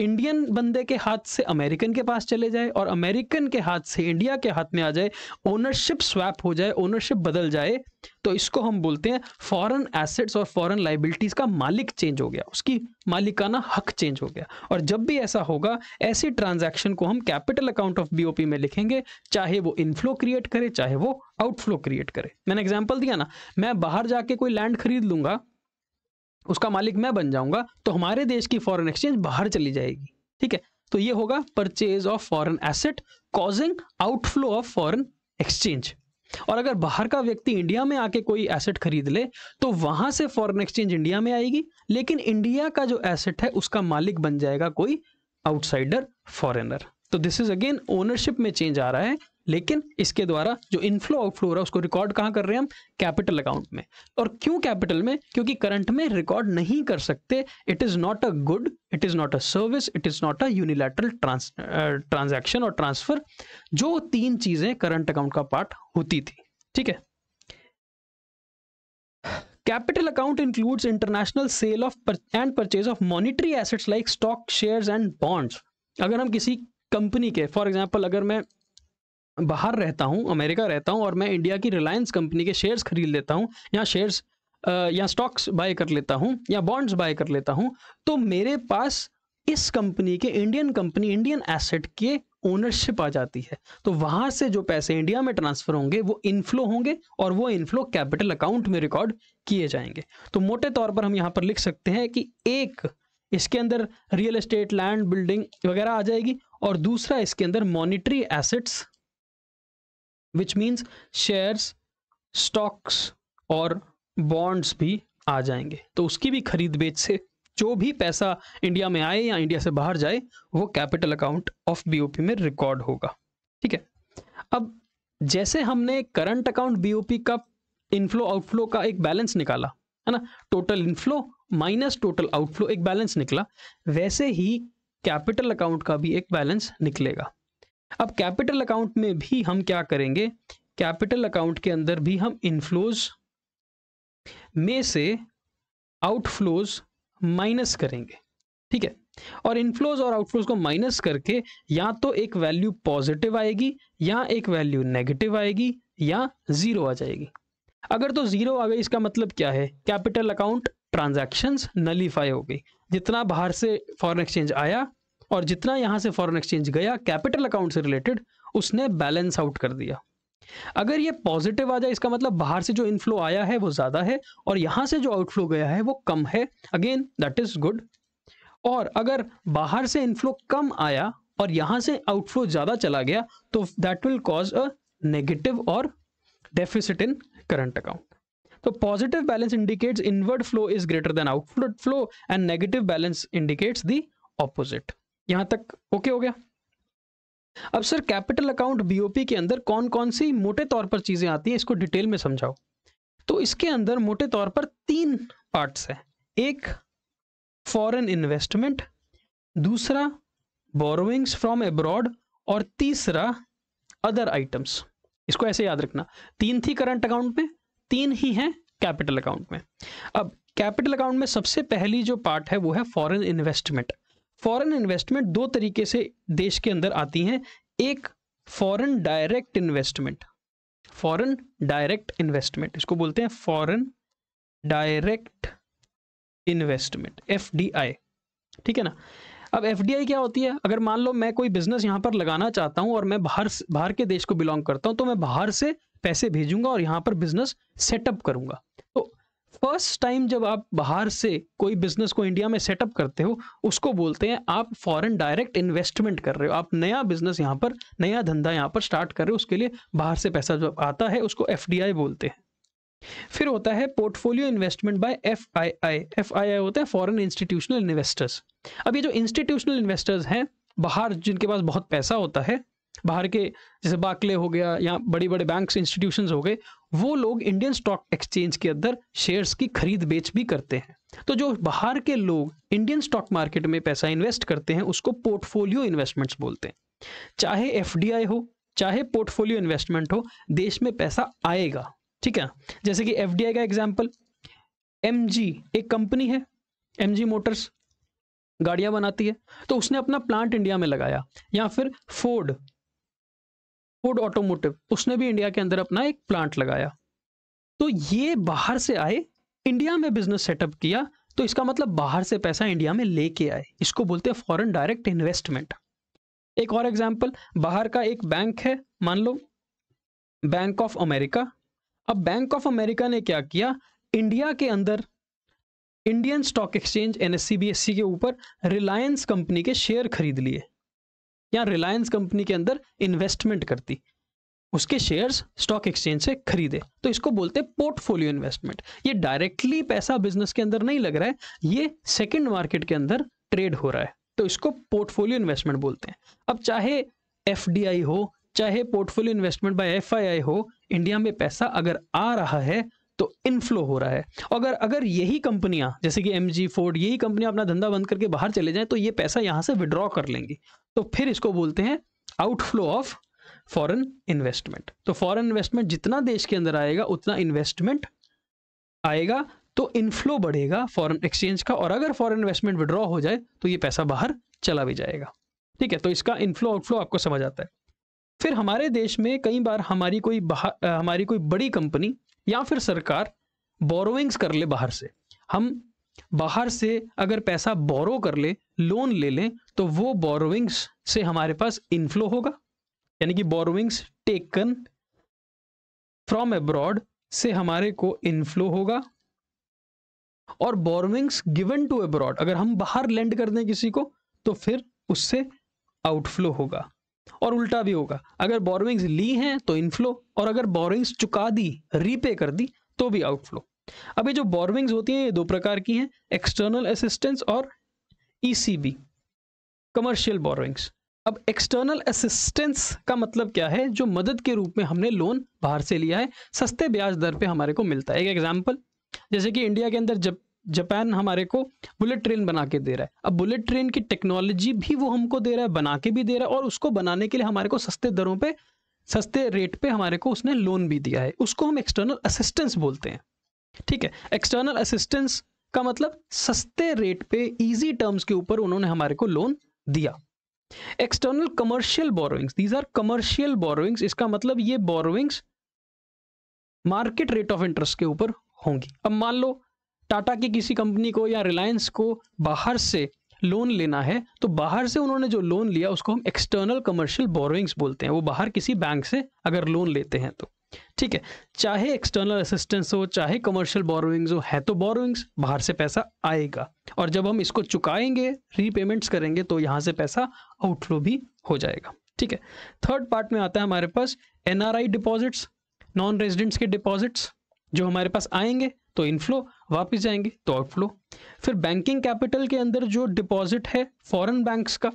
इंडियन बंदे के हाथ से अमेरिकन के पास चले जाए और अमेरिकन के हाथ से इंडिया के हाथ में आ जाए ओनरशिप स्वैप हो जाए ओनरशिप बदल जाए तो इसको हम बोलते हैं फॉरेन एसेट्स और फॉरेन लाइबिलिटीज का मालिक चेंज हो गया उसकी मालिकाना हक चेंज हो गया और जब भी ऐसा होगा ऐसी ट्रांजैक्शन को हम कैपिटल अकाउंट ऑफ बीओपी में लिखेंगे चाहे वो इनफ्लो क्रिएट करे चाहे वो आउटफ्लो क्रिएट करे मैंने एग्जाम्पल दिया ना मैं बाहर जाके कोई लैंड खरीद लूंगा उसका मालिक मैं बन जाऊंगा तो हमारे देश की फॉरेन एक्सचेंज बाहर चली जाएगी ठीक है तो ये होगा purchase of foreign asset causing outflow of foreign exchange और अगर बाहर का व्यक्ति इंडिया में आके कोई एसेट खरीद ले तो वहां से फॉरेन एक्सचेंज इंडिया में आएगी लेकिन इंडिया का जो एसेट है उसका मालिक बन जाएगा कोई आउटसाइडर फॉरेनर तो दिस इज अगेन ओनरशिप में चेंज आ रहा है लेकिन इसके द्वारा जो इनफ्लो आउटफ्लो हो रहा है उसको रिकॉर्ड कहाँ कर रहे हैं हम कैपिटल अकाउंट में और क्यों कैपिटल में क्योंकि करंट में रिकॉर्ड नहीं कर सकते it is not a good it is not a service it is not a unilateral transaction और ट्रांसफर जो तीन चीज़ें करंट अकाउंट का पार्ट होती थी ठीक है capital account includes international sale of and purchase of monetary assets like stock share and bonds अगर हम किसी कंपनी के फॉर एग्जाम्पल अगर मैं बाहर रहता हूँ अमेरिका रहता हूँ और मैं इंडिया की रिलायंस कंपनी के शेयर्स खरीद लेता हूँ या शेयर्स या स्टॉक्स बाय कर लेता हूँ या बॉन्ड्स बाय कर लेता हूँ तो मेरे पास इस कंपनी के इंडियन कंपनी इंडियन एसेट के ओनरशिप आ जाती है तो वहां से जो पैसे इंडिया में ट्रांसफर होंगे वो इनफ्लो होंगे और वो इनफ्लो कैपिटल अकाउंट में रिकॉर्ड किए जाएंगे तो मोटे तौर पर हम यहाँ पर लिख सकते हैं कि एक इसके अंदर रियल एस्टेट लैंड बिल्डिंग वगैरह आ जाएगी और दूसरा इसके अंदर monetary assets which means shares stocks और बॉन्ड्स भी आ जाएंगे तो उसकी भी खरीद बेच से जो भी पैसा इंडिया में आए या इंडिया से बाहर जाए वो कैपिटल अकाउंट ऑफ बीओपी में रिकॉर्ड होगा ठीक है अब जैसे हमने करंट अकाउंट बीओपी का इनफ्लो आउटफ्लो का एक बैलेंस निकाला है ना total inflow minus total outflow एक बैलेंस निकला वैसे ही कैपिटल अकाउंट का भी एक बैलेंस निकलेगा अब कैपिटल अकाउंट में भी हम क्या करेंगे कैपिटल अकाउंट के अंदर भी हम इनफ्लोज में से आउटफ्लोज माइनस करेंगे ठीक है और इनफ्लोज और आउटफ्लोज को माइनस करके या तो एक वैल्यू पॉजिटिव आएगी या एक वैल्यू नेगेटिव आएगी या जीरो आ जाएगी अगर तो जीरो आ गई इसका मतलब क्या है कैपिटल अकाउंट ट्रांजेक्शन नलीफाई हो गई जितना बाहर से फॉरन एक्सचेंज आया और जितना यहाँ से फॉरेन एक्सचेंज गया कैपिटल अकाउंट से रिलेटेड उसने बैलेंस आउट कर दिया अगर ये पॉजिटिव आ जाए इसका मतलब बाहर से जो इनफ्लो आया है वो ज़्यादा है और यहां से जो आउटफ्लो गया है वो कम है अगेन दैट इज़ गुड और अगर बाहर से इनफ्लो कम आया और यहां से आउटफ्लो ज़्यादा चला गया तो that will cause a negative और डेफिसिट इन करंट अकाउंट तो positive balance indicates inward flow is greater than outflow flow and negative balance indicates the opposite यहां तक ओके हो गया अब सर कैपिटल अकाउंट बीओपी के अंदर कौन कौन सी मोटे तौर पर चीजें आती हैं इसको डिटेल में समझाओ तो इसके अंदर मोटे तौर पर तीन पार्ट्स हैं एक फॉरेन इन्वेस्टमेंट दूसरा बोरोइंग्स फ्रॉम एब्रॉड और तीसरा अदर आइटम्स इसको ऐसे याद रखना तीन थी करंट अकाउंट में तीन ही हैं कैपिटल अकाउंट में अब कैपिटल अकाउंट में सबसे पहली जो पार्ट है वो है फॉरेन इन्वेस्टमेंट फॉरेन इन्वेस्टमेंट दो तरीके से देश के अंदर आती हैं एक foreign direct investment foreign direct investment इसको बोलते हैं फॉरेन डायरेक्ट इन्वेस्टमेंट एफ ठीक है ना अब एफ क्या होती है अगर मान लो मैं कोई बिजनेस यहां पर लगाना चाहता हूं और मैं बाहर बाहर के देश को बिलोंग करता हूं तो मैं बाहर से पैसे भेजूंगा और यहां पर बिजनेस सेटअप करूंगा तो फर्स्ट टाइम जब आप बाहर से कोई बिजनेस को इंडिया में सेटअप करते हो उसको बोलते हैं आप फॉरेन डायरेक्ट इन्वेस्टमेंट कर रहे हो आप नया बिजनेस यहाँ पर नया धंधा यहाँ पर स्टार्ट कर रहे हो उसके लिए बाहर से पैसा जब आता है उसको एफ बोलते हैं फिर होता है portfolio investment by F I I F I I होता है इंस्टीट्यूशनल इन्वेस्टर्स अब ये जो इंस्टीट्यूशनल इन्वेस्टर्स हैं बाहर जिनके पास बहुत पैसा होता है बाहर के जैसे बाकले हो गया या बड़े बड़े बैंक्स इंस्टीट्यूशन हो गए वो लोग इंडियन स्टॉक एक्सचेंज के अंदर शेयर्स की खरीद बेच भी करते हैं तो जो बाहर के लोग इंडियन स्टॉक मार्केट में पैसा इन्वेस्ट करते हैं उसको पोर्टफोलियो इन्वेस्टमेंट्स बोलते हैं चाहे एफ हो चाहे पोर्टफोलियो इन्वेस्टमेंट हो देश में पैसा आएगा ठीक है जैसे कि एफ का एग्जाम्पल एम एक कंपनी है एम मोटर्स गाड़ियां बनाती है तो उसने अपना प्लांट इंडिया में लगाया या फिर फोर्ड फूड ऑटोमोटिव उसने भी इंडिया के अंदर अपना एक प्लांट लगाया तो ये बाहर से आए इंडिया में बिजनेस सेटअप किया तो इसका मतलब बाहर से पैसा इंडिया में लेके आए इसको बोलते हैं फॉरेन डायरेक्ट इन्वेस्टमेंट एक और एग्जाम्पल बाहर का एक बैंक है मान लो बैंक ऑफ अमेरिका अब बैंक ऑफ अमेरिका ने क्या किया इंडिया के अंदर Indian stock exchange N S के ऊपर रिलायंस कंपनी के शेयर खरीद लिए या रिलायंस कंपनी के अंदर इन्वेस्टमेंट करती उसके शेयर्स स्टॉक एक्सचेंज से खरीदे तो इसको बोलते हैं पोर्टफोलियो इन्वेस्टमेंट ये डायरेक्टली पैसा बिजनेस के अंदर नहीं लग रहा है ये सेकेंड मार्केट के अंदर ट्रेड हो रहा है तो इसको पोर्टफोलियो इन्वेस्टमेंट बोलते हैं अब चाहे एफ हो चाहे पोर्टफोलियो इन्वेस्टमेंट बाय एफ हो इंडिया में पैसा अगर आ रहा है तो इनफ्लो हो रहा है अगर अगर यही कंपनियां जैसे कि एम फोर्ड यही कंपनियां अपना धंधा बंद करके बाहर चले जाएं तो ये पैसा यहां से विड्रॉ कर लेंगी तो फिर इसको बोलते हैं आउटफ्लो ऑफ फॉरेन इन्वेस्टमेंट तो फॉरेन इन्वेस्टमेंट जितना देश के अंदर आएगा उतना इन्वेस्टमेंट आएगा तो इनफ्लो बढ़ेगा फॉरेन एक्सचेंज का और अगर फॉरेन इन्वेस्टमेंट विड्रॉ हो जाए तो ये पैसा बाहर चला भी जाएगा ठीक है तो इसका इनफ्लो आउटफ्लो आपको समझ आता है फिर हमारे देश में कई बार हमारी कोई हमारी कोई बड़ी कंपनी या फिर सरकार बोरोइंग्स कर ले बाहर से हम बाहर से अगर पैसा बोरो कर ले लोन ले लें तो वो बोरोइंग्स से हमारे पास इनफ्लो होगा यानी कि बोरोइंग्स टेकन फ्रॉम अब्रॉड से हमारे को इनफ्लो होगा और बोरोइंग्स गिवन टू अब्रॉड अगर हम बाहर लैंड कर दें किसी को तो फिर उससे आउटफ्लो होगा और उल्टा भी होगा अगर बोरोइंग्स ली हैं तो इनफ्लो और अगर बोरोइंग्स चुका दी रीपे कर दी तो भी आउटफ्लो अब ये जो बोरोइंग्स होती हैं ये दो प्रकार की हैं एक्सटर्नल असिस्टेंस और ईसीबी कमर्शियल बोरोइंग्स अब एक्सटर्नल असिस्टेंस का मतलब क्या है जो मदद के रूप में हमने लोन बाहर से लिया है सस्ते ब्याज दर पर हमारे को मिलता है एक एग्जाम्पल जैसे कि इंडिया के अंदर जब जापान हमारे को बुलेट ट्रेन बना के दे रहा है अब बुलेट ट्रेन की टेक्नोलॉजी भी वो हमको दे रहा है बना के भी दे रहा है और उसको बनाने के लिए हमारे को सस्ते दरों पे सस्ते रेट पे हमारे को उसने लोन भी दिया है उसको हम एक्सटर्नल असिस्टेंस बोलते हैं ठीक है एक्सटर्नल असिस्टेंस का मतलब सस्ते रेट पे इजी टर्म्स के ऊपर उन्होंने हमारे को लोन दिया external commercial borrowings these are commercial borrowings इसका मतलब ये borrowings market rate of interest के ऊपर होंगी अब मान लो टाटा की किसी कंपनी को या रिलायंस को बाहर से लोन लेना है तो बाहर से उन्होंने जो लोन लिया उसको हम एक्सटर्नल कमर्शियल बोरोइंग्स बोलते हैं वो बाहर किसी बैंक से अगर लोन लेते हैं तो ठीक है चाहे एक्सटर्नल असिस्टेंस हो चाहे कमर्शियल बोरोइंग्स हो है तो बोरोइंग्स बाहर से पैसा आएगा और जब हम इसको चुकाएंगे रीपेमेंट्स करेंगे तो यहाँ से पैसा आउटफ्लो भी हो जाएगा ठीक है थर्ड पार्ट में आता है हमारे पास एनआरआई डिपॉजिट्स नॉन रेजिडेंट्स के डिपॉजिट्स जो हमारे पास आएंगे तो इनफ्लो वापस जाएंगे तो आउटफ्लो फिर बैंकिंग कैपिटल के अंदर जो डिपॉजिट है फॉरेन बैंक्स का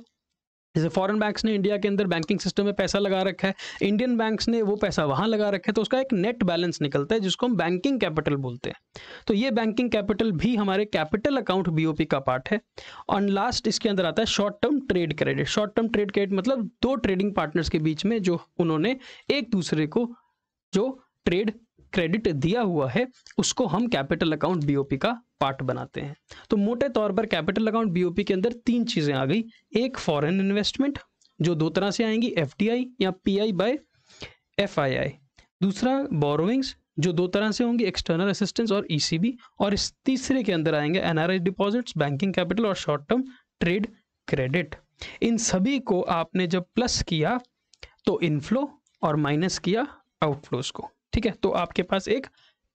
जैसे फॉरेन बैंक्स ने इंडिया के अंदर बैंकिंग सिस्टम में पैसा लगा रखा है इंडियन बैंक्स ने वो पैसा वहाँ लगा रखा है तो उसका एक नेट बैलेंस निकलता है जिसको हम बैंकिंग कैपिटल बोलते हैं तो ये बैंकिंग कैपिटल भी हमारे कैपिटल अकाउंट बीओपी का पार्ट है और लास्ट इसके अंदर आता है short term trade credit short term trade credit मतलब दो ट्रेडिंग पार्टनर्स के बीच में जो उन्होंने एक दूसरे को जो ट्रेड क्रेडिट दिया हुआ है उसको हम कैपिटल अकाउंट बीओपी का पार्ट बनाते हैं तो मोटे तौर पर कैपिटल अकाउंट बीओपी के अंदर तीन चीजें आ गई एक फॉरेन इन्वेस्टमेंट जो दो तरह से आएंगी एफ या पी आई बाय एफ दूसरा बोरोइंग्स जो दो तरह से होंगी एक्सटर्नल असिस्टेंस और ईसीबी e और इस तीसरे के अंदर आएंगे एनआरआई डिपॉजिट बैंकिंग कैपिटल और शॉर्ट टर्म ट्रेड क्रेडिट इन सभी को आपने जब प्लस किया तो इनफ्लो और माइनस किया आउटफ्लोज को ठीक है तो आपके पास एक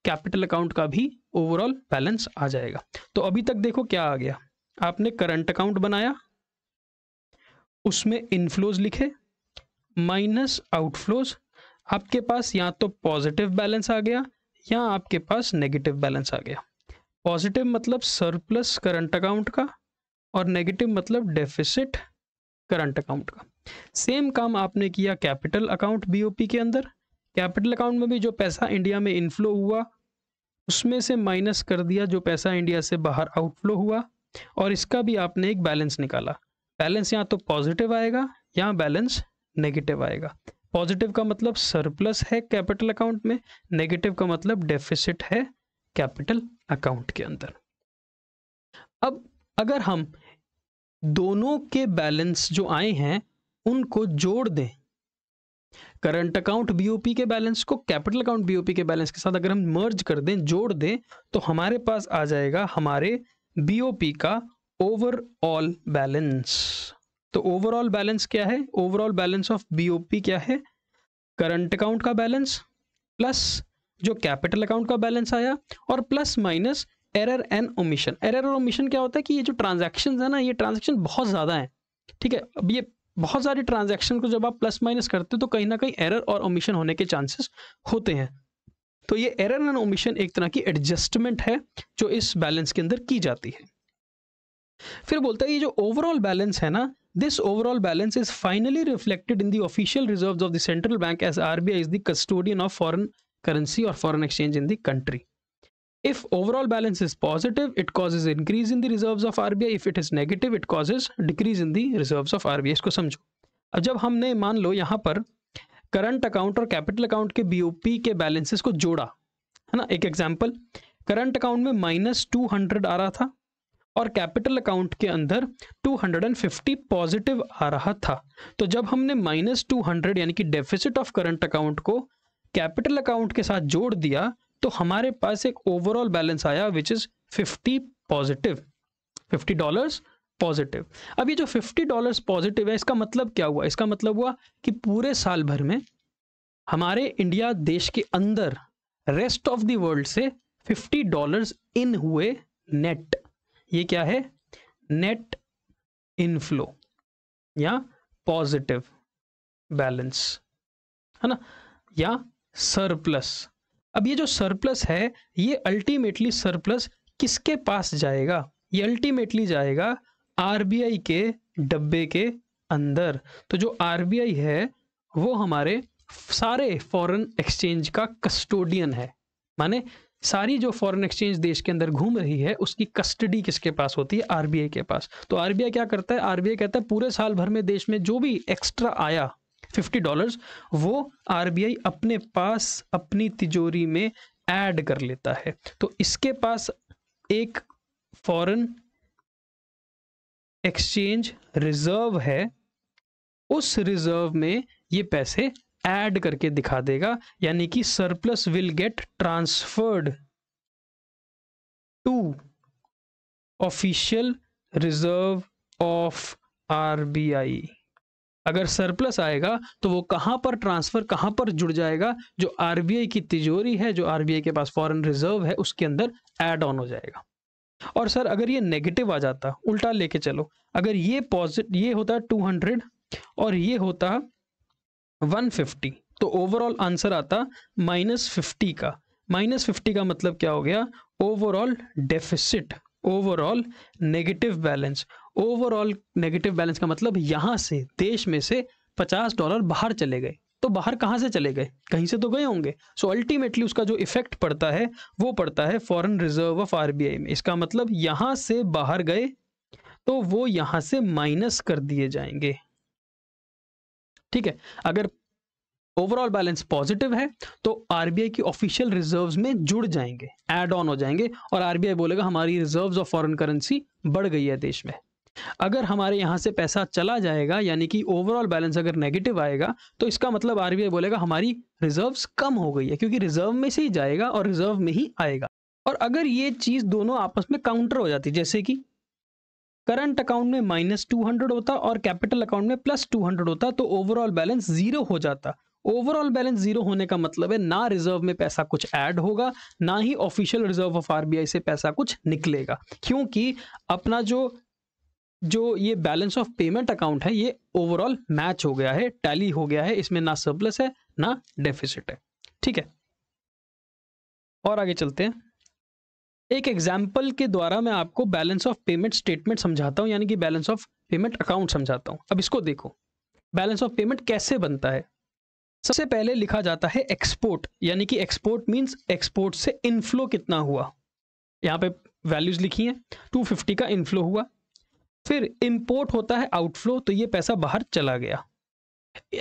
कैपिटल अकाउंट का भी ओवरऑल बैलेंस आ जाएगा तो अभी तक देखो क्या आ गया आपने करंट अकाउंट बनाया उसमें इनफ्लोज लिखे माइनस आउटफ्लोज आपके पास या तो पॉजिटिव बैलेंस आ गया या आपके पास नेगेटिव बैलेंस आ गया पॉजिटिव मतलब सरप्लस करंट अकाउंट का और नेगेटिव मतलब डेफिसिट करंट अकाउंट का सेम काम आपने किया कैपिटल अकाउंट बीओपी के अंदर कैपिटल अकाउंट में भी जो पैसा इंडिया में इनफ्लो हुआ उसमें से माइनस कर दिया जो पैसा इंडिया से बाहर आउटफ्लो हुआ और इसका भी आपने एक बैलेंस निकाला बैलेंस यहाँ तो पॉजिटिव आएगा यहाँ बैलेंस नेगेटिव आएगा पॉजिटिव का मतलब सरप्लस है कैपिटल अकाउंट में नेगेटिव का मतलब डेफिसिट है कैपिटल अकाउंट के अंदर अब अगर हम दोनों के बैलेंस जो आए हैं उनको जोड़ दें करंट अकाउंट बीओपी के बैलेंस को कैपिटल अकाउंट बीओपी के बैलेंस के साथ अगर हम मर्ज कर दें जोड़ दें तो हमारे पास आ जाएगा हमारे बीओपी का ओवरऑल बैलेंस तो ओवरऑल बैलेंस क्या है ओवरऑल बैलेंस ऑफ बीओपी क्या है करंट अकाउंट का बैलेंस प्लस जो कैपिटल अकाउंट का बैलेंस आया और plus minus error and omission error और ओमिशन क्या होता है कि ये जो ट्रांजेक्शन है ना ये ट्रांजेक्शन बहुत ज़्यादा है ठीक है अब ये बहुत सारी ट्रांजेक्शन को जब आप प्लस माइनस करते हो तो कहीं ना कहीं एरर और ओमिशन होने के चांसेस होते हैं तो ये एरर एंड ओमिशन एक तरह की एडजस्टमेंट है जो इस बैलेंस के अंदर की जाती है फिर बोलता है ये जो ओवरऑल बैलेंस है ना this overall balance is finally reflected in the official reserve of the central bank as R B I is of foreign currency और foreign exchange in the country If overall balance is positive, it causes increase in the reserves of RBI. If it is negative, it causes decrease in the reserves of RBI. isko samjho ab jab humne maan lo yahan par current account और capital account के BOP के balances को जोड़ा है ना एक example current account में minus two hundred आ रहा था और कैपिटल अकाउंट के अंदर 250 पॉजिटिव आ रहा था तो जब हमने माइनस टू यानी कि डेफिसिट ऑफ करंट अकाउंट को कैपिटल अकाउंट के साथ जोड़ दिया तो हमारे पास एक ओवरऑल बैलेंस आया which is fifty positive fifty dollars positive अब ये जो फिफ्टी डॉलर्स पॉजिटिव है इसका मतलब क्या हुआ इसका मतलब हुआ कि पूरे साल भर में हमारे इंडिया देश के अंदर रेस्ट ऑफ द वर्ल्ड से फिफ्टी डॉलर्स इन हुए नेट ये क्या है नेट इनफ्लो या पॉजिटिव बैलेंस है ना या सरप्लस अब ये जो सरप्लस है ये अल्टीमेटली सरप्लस किसके पास जाएगा ये अल्टीमेटली जाएगा आरबीआई के डब्बे के अंदर तो जो आरबीआई है वो हमारे सारे फॉरेन एक्सचेंज का कस्टोडियन है माने सारी जो फॉरेन एक्सचेंज देश के अंदर घूम रही है उसकी कस्टडी किसके पास होती है आरबीआई के पास तो आरबीआई क्या करता है आरबीआई कहता है पूरे साल भर में देश में जो भी एक्स्ट्रा आया फिफ्टी डॉलर्स वो आरबीआई अपने पास अपनी तिजोरी में ऐड कर लेता है तो इसके पास एक फॉरेन एक्सचेंज रिजर्व है उस रिजर्व में ये पैसे ऐड करके दिखा देगा यानी कि surplus will get transferred to official reserve of RBI अगर सरप्लस आएगा तो वो कहाँ पर ट्रांसफर कहाँ पर जुड़ जाएगा जो आर की तिजोरी है जो आर के पास फॉरन रिजर्व है उसके अंदर एड ऑन हो जाएगा और सर अगर ये नेगेटिव आ जाता उल्टा लेके चलो अगर ये पॉजिट ये होता टू हंड्रेड और ये होता वन फिफ्टी तो ओवरऑल आंसर आता माइनस फिफ्टी का माइनस फिफ्टी का मतलब क्या हो गया overall deficit overall negative balance overall negative balance का मतलब यहाँ से देश में से पचास डॉलर बाहर चले गए तो बाहर कहाँ से चले गए कहीं से तो गए होंगे सो so अल्टीमेटली उसका जो इफेक्ट पड़ता है वो पड़ता है फॉरेन रिजर्व ऑफ आरबीआई में इसका मतलब यहाँ से बाहर गए तो वो यहाँ से माइनस कर दिए जाएंगे ठीक है अगर ओवरऑल बैलेंस पॉजिटिव है तो आरबीआई की ऑफिशियल रिजर्व्स में जुड़ जाएंगे एड ऑन हो जाएंगे और आरबीआई बोलेगा हमारी रिजर्व्स ऑफ फॉरेन करेंसी बढ़ गई है देश में अगर हमारे यहाँ से पैसा चला जाएगा यानी कि ओवरऑल बैलेंस अगर नेगेटिव आएगा तो इसका मतलब आरबीआई बोलेगा हमारी रिजर्व्स कम हो गई है क्योंकि रिजर्व में से ही जाएगा और रिजर्व में ही आएगा और अगर ये चीज़ दोनों आपस में काउंटर हो जाती जैसे कि करंट अकाउंट में माइनस टू हंड्रेड होता और कैपिटल अकाउंट में प्लस टू हंड्रेड होता तो ओवरऑल बैलेंस जीरो हो जाता ओवरऑल बैलेंस जीरो होने का मतलब है ना रिजर्व में पैसा कुछ ऐड होगा ना ही ऑफिशियल रिजर्व ऑफ आरबीआई से पैसा कुछ निकलेगा क्योंकि अपना जो जो ये बैलेंस ऑफ पेमेंट अकाउंट है ये ओवरऑल मैच हो गया है टैली हो गया है इसमें ना सरप्लस है ना डेफिसिट है ठीक है और आगे चलते हैं एक एग्जाम्पल के द्वारा मैं आपको बैलेंस ऑफ पेमेंट स्टेटमेंट समझाता हूँ यानी कि बैलेंस ऑफ पेमेंट अकाउंट समझाता हूँ अब इसको देखो बैलेंस ऑफ पेमेंट कैसे बनता है सबसे पहले लिखा जाता है एक्सपोर्ट यानी कि एक्सपोर्ट मीन्स एक्सपोर्ट से इनफ्लो कितना हुआ यहाँ पे वैल्यूज लिखी हैं 250 का इनफ्लो हुआ फिर इंपोर्ट होता है आउटफ्लो तो ये पैसा बाहर चला गया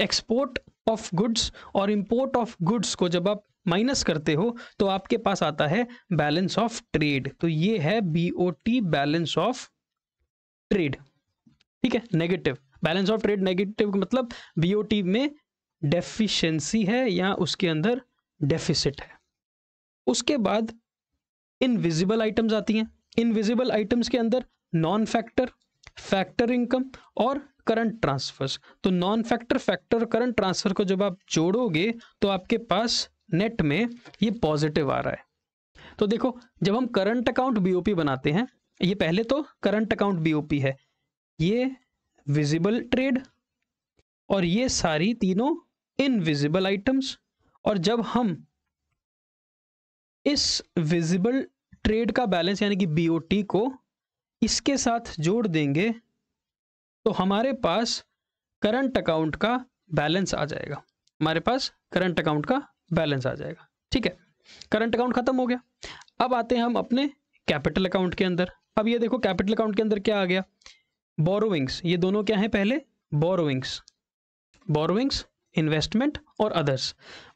एक्सपोर्ट ऑफ गुड्स और इंपोर्ट ऑफ गुड्स को जब आप माइनस करते हो तो आपके पास आता है बैलेंस ऑफ ट्रेड तो ये है B T balance of trade ठीक है negative balance of trade negative मतलब बीओटी में डेफिशिएंसी है या उसके अंदर डेफिसिट है उसके बाद इनविजिबल आइटम्स आती हैं इनविजिबल आइटम्स के अंदर नॉन फैक्टर फैक्टर इनकम और करंट ट्रांसफर्स तो non factor factor current transfer को जब आप जोड़ोगे तो आपके पास नेट में ये पॉजिटिव आ रहा है तो देखो जब हम करंट अकाउंट बीओपी बनाते हैं ये पहले तो करंट अकाउंट बीओपी है ये विजिबल ट्रेड और ये सारी तीनों इनविजिबल आइटम्स और जब हम इस विजिबल ट्रेड का बैलेंस यानी कि बीओटी को इसके साथ जोड़ देंगे तो हमारे पास करंट अकाउंट का बैलेंस आ जाएगा हमारे पास करंट अकाउंट का बैलेंस आ जाएगा ठीक है करंट अकाउंट खत्म हो गया अब आते हैं हम अपने कैपिटल अकाउंट के अंदर अब ये देखो कैपिटल अकाउंट के अंदर क्या आ गया बोरोविंग्स ये दोनों क्या हैं पहले बोरोविंग्स बोरोविंग्स इन्वेस्टमेंट और अदर्स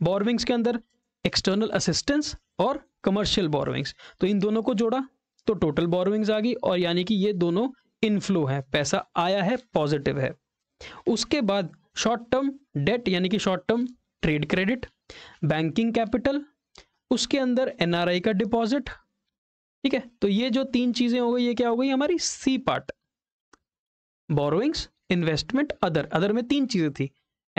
बोरविंग्स के अंदर एक्सटर्नल असिस्टेंस और कमर्शियल बोरविंग्स तो इन दोनों को जोड़ा तो टोटल बोरोइंग्स आ गई और यानी कि ये दोनों इनफ्लो है पैसा आया है पॉजिटिव है उसके बाद शॉर्ट टर्म डेट यानी कि short term trade credit banking capital उसके अंदर एनआरआई का डिपॉजिट ठीक है तो ये जो तीन चीजें हो गई ये क्या हो गई हमारी C part borrowings investment other other में तीन चीजें थी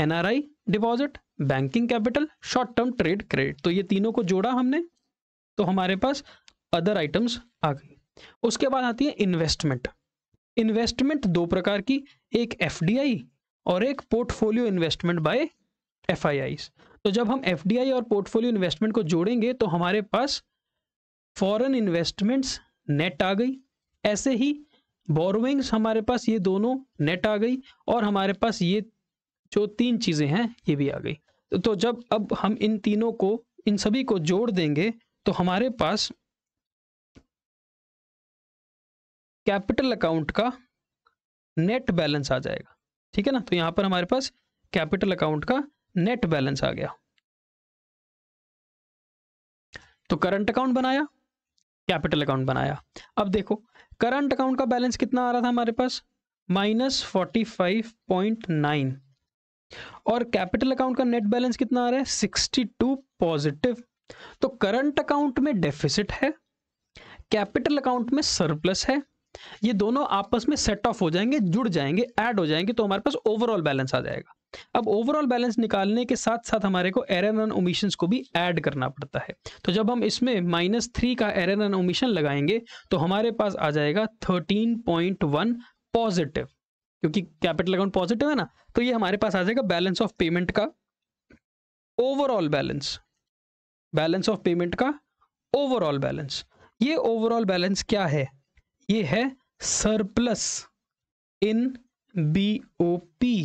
NRI deposit banking capital short term trade credit तो ये तीनों को जोड़ा हमने तो हमारे पास अदर आइटम्स आ गई उसके बाद आती है इन्वेस्टमेंट इन्वेस्टमेंट दो प्रकार की एक एफ और एक पोर्टफोलियो इन्वेस्टमेंट बाय एफ तो जब हम एफ और पोर्टफोलियो इन्वेस्टमेंट को जोड़ेंगे तो हमारे पास फॉरेन इन्वेस्टमेंट्स नेट आ गई ऐसे ही बोरोइंग्स हमारे पास ये दोनों नेट आ गई और हमारे पास ये जो तीन चीज़ें हैं ये भी आ गई तो, तो जब अब हम इन तीनों को इन सभी को जोड़ देंगे तो हमारे पास कैपिटल अकाउंट का नेट बैलेंस आ जाएगा ठीक है ना तो यहां पर हमारे पास कैपिटल अकाउंट का नेट बैलेंस आ गया तो करंट अकाउंट बनाया कैपिटल अकाउंट बनाया अब देखो करंट अकाउंट का बैलेंस कितना आ रहा था हमारे पास minus forty five point nine और कैपिटल अकाउंट का नेट बैलेंस कितना आ रहा है सिक्सटी टू पॉजिटिव तो करंट अकाउंट में डेफिसिट है कैपिटल अकाउंट में सरप्लस है ये दोनों आपस में सेट ऑफ हो जाएंगे जुड़ जाएंगे ऐड हो जाएंगे तो हमारे पास ओवरऑल बैलेंस आ जाएगा अब ओवरऑल बैलेंस निकालने के साथ साथ हमारे को एरर एंड ओमिशन को भी ऐड करना पड़ता है तो जब हम इसमें माइनस थ्री का एरर एंड ओमिशन लगाएंगे तो हमारे पास आ जाएगा थर्टीन पॉइंट वन पॉजिटिव क्योंकि कैपिटल अकाउंट पॉजिटिव है ना तो ये हमारे पास आ जाएगा बैलेंस ऑफ पेमेंट का overall balance balance of payment का ओवरऑल बैलेंस ये ओवरऑल बैलेंस क्या है ये है सरप्लस इन बीओपी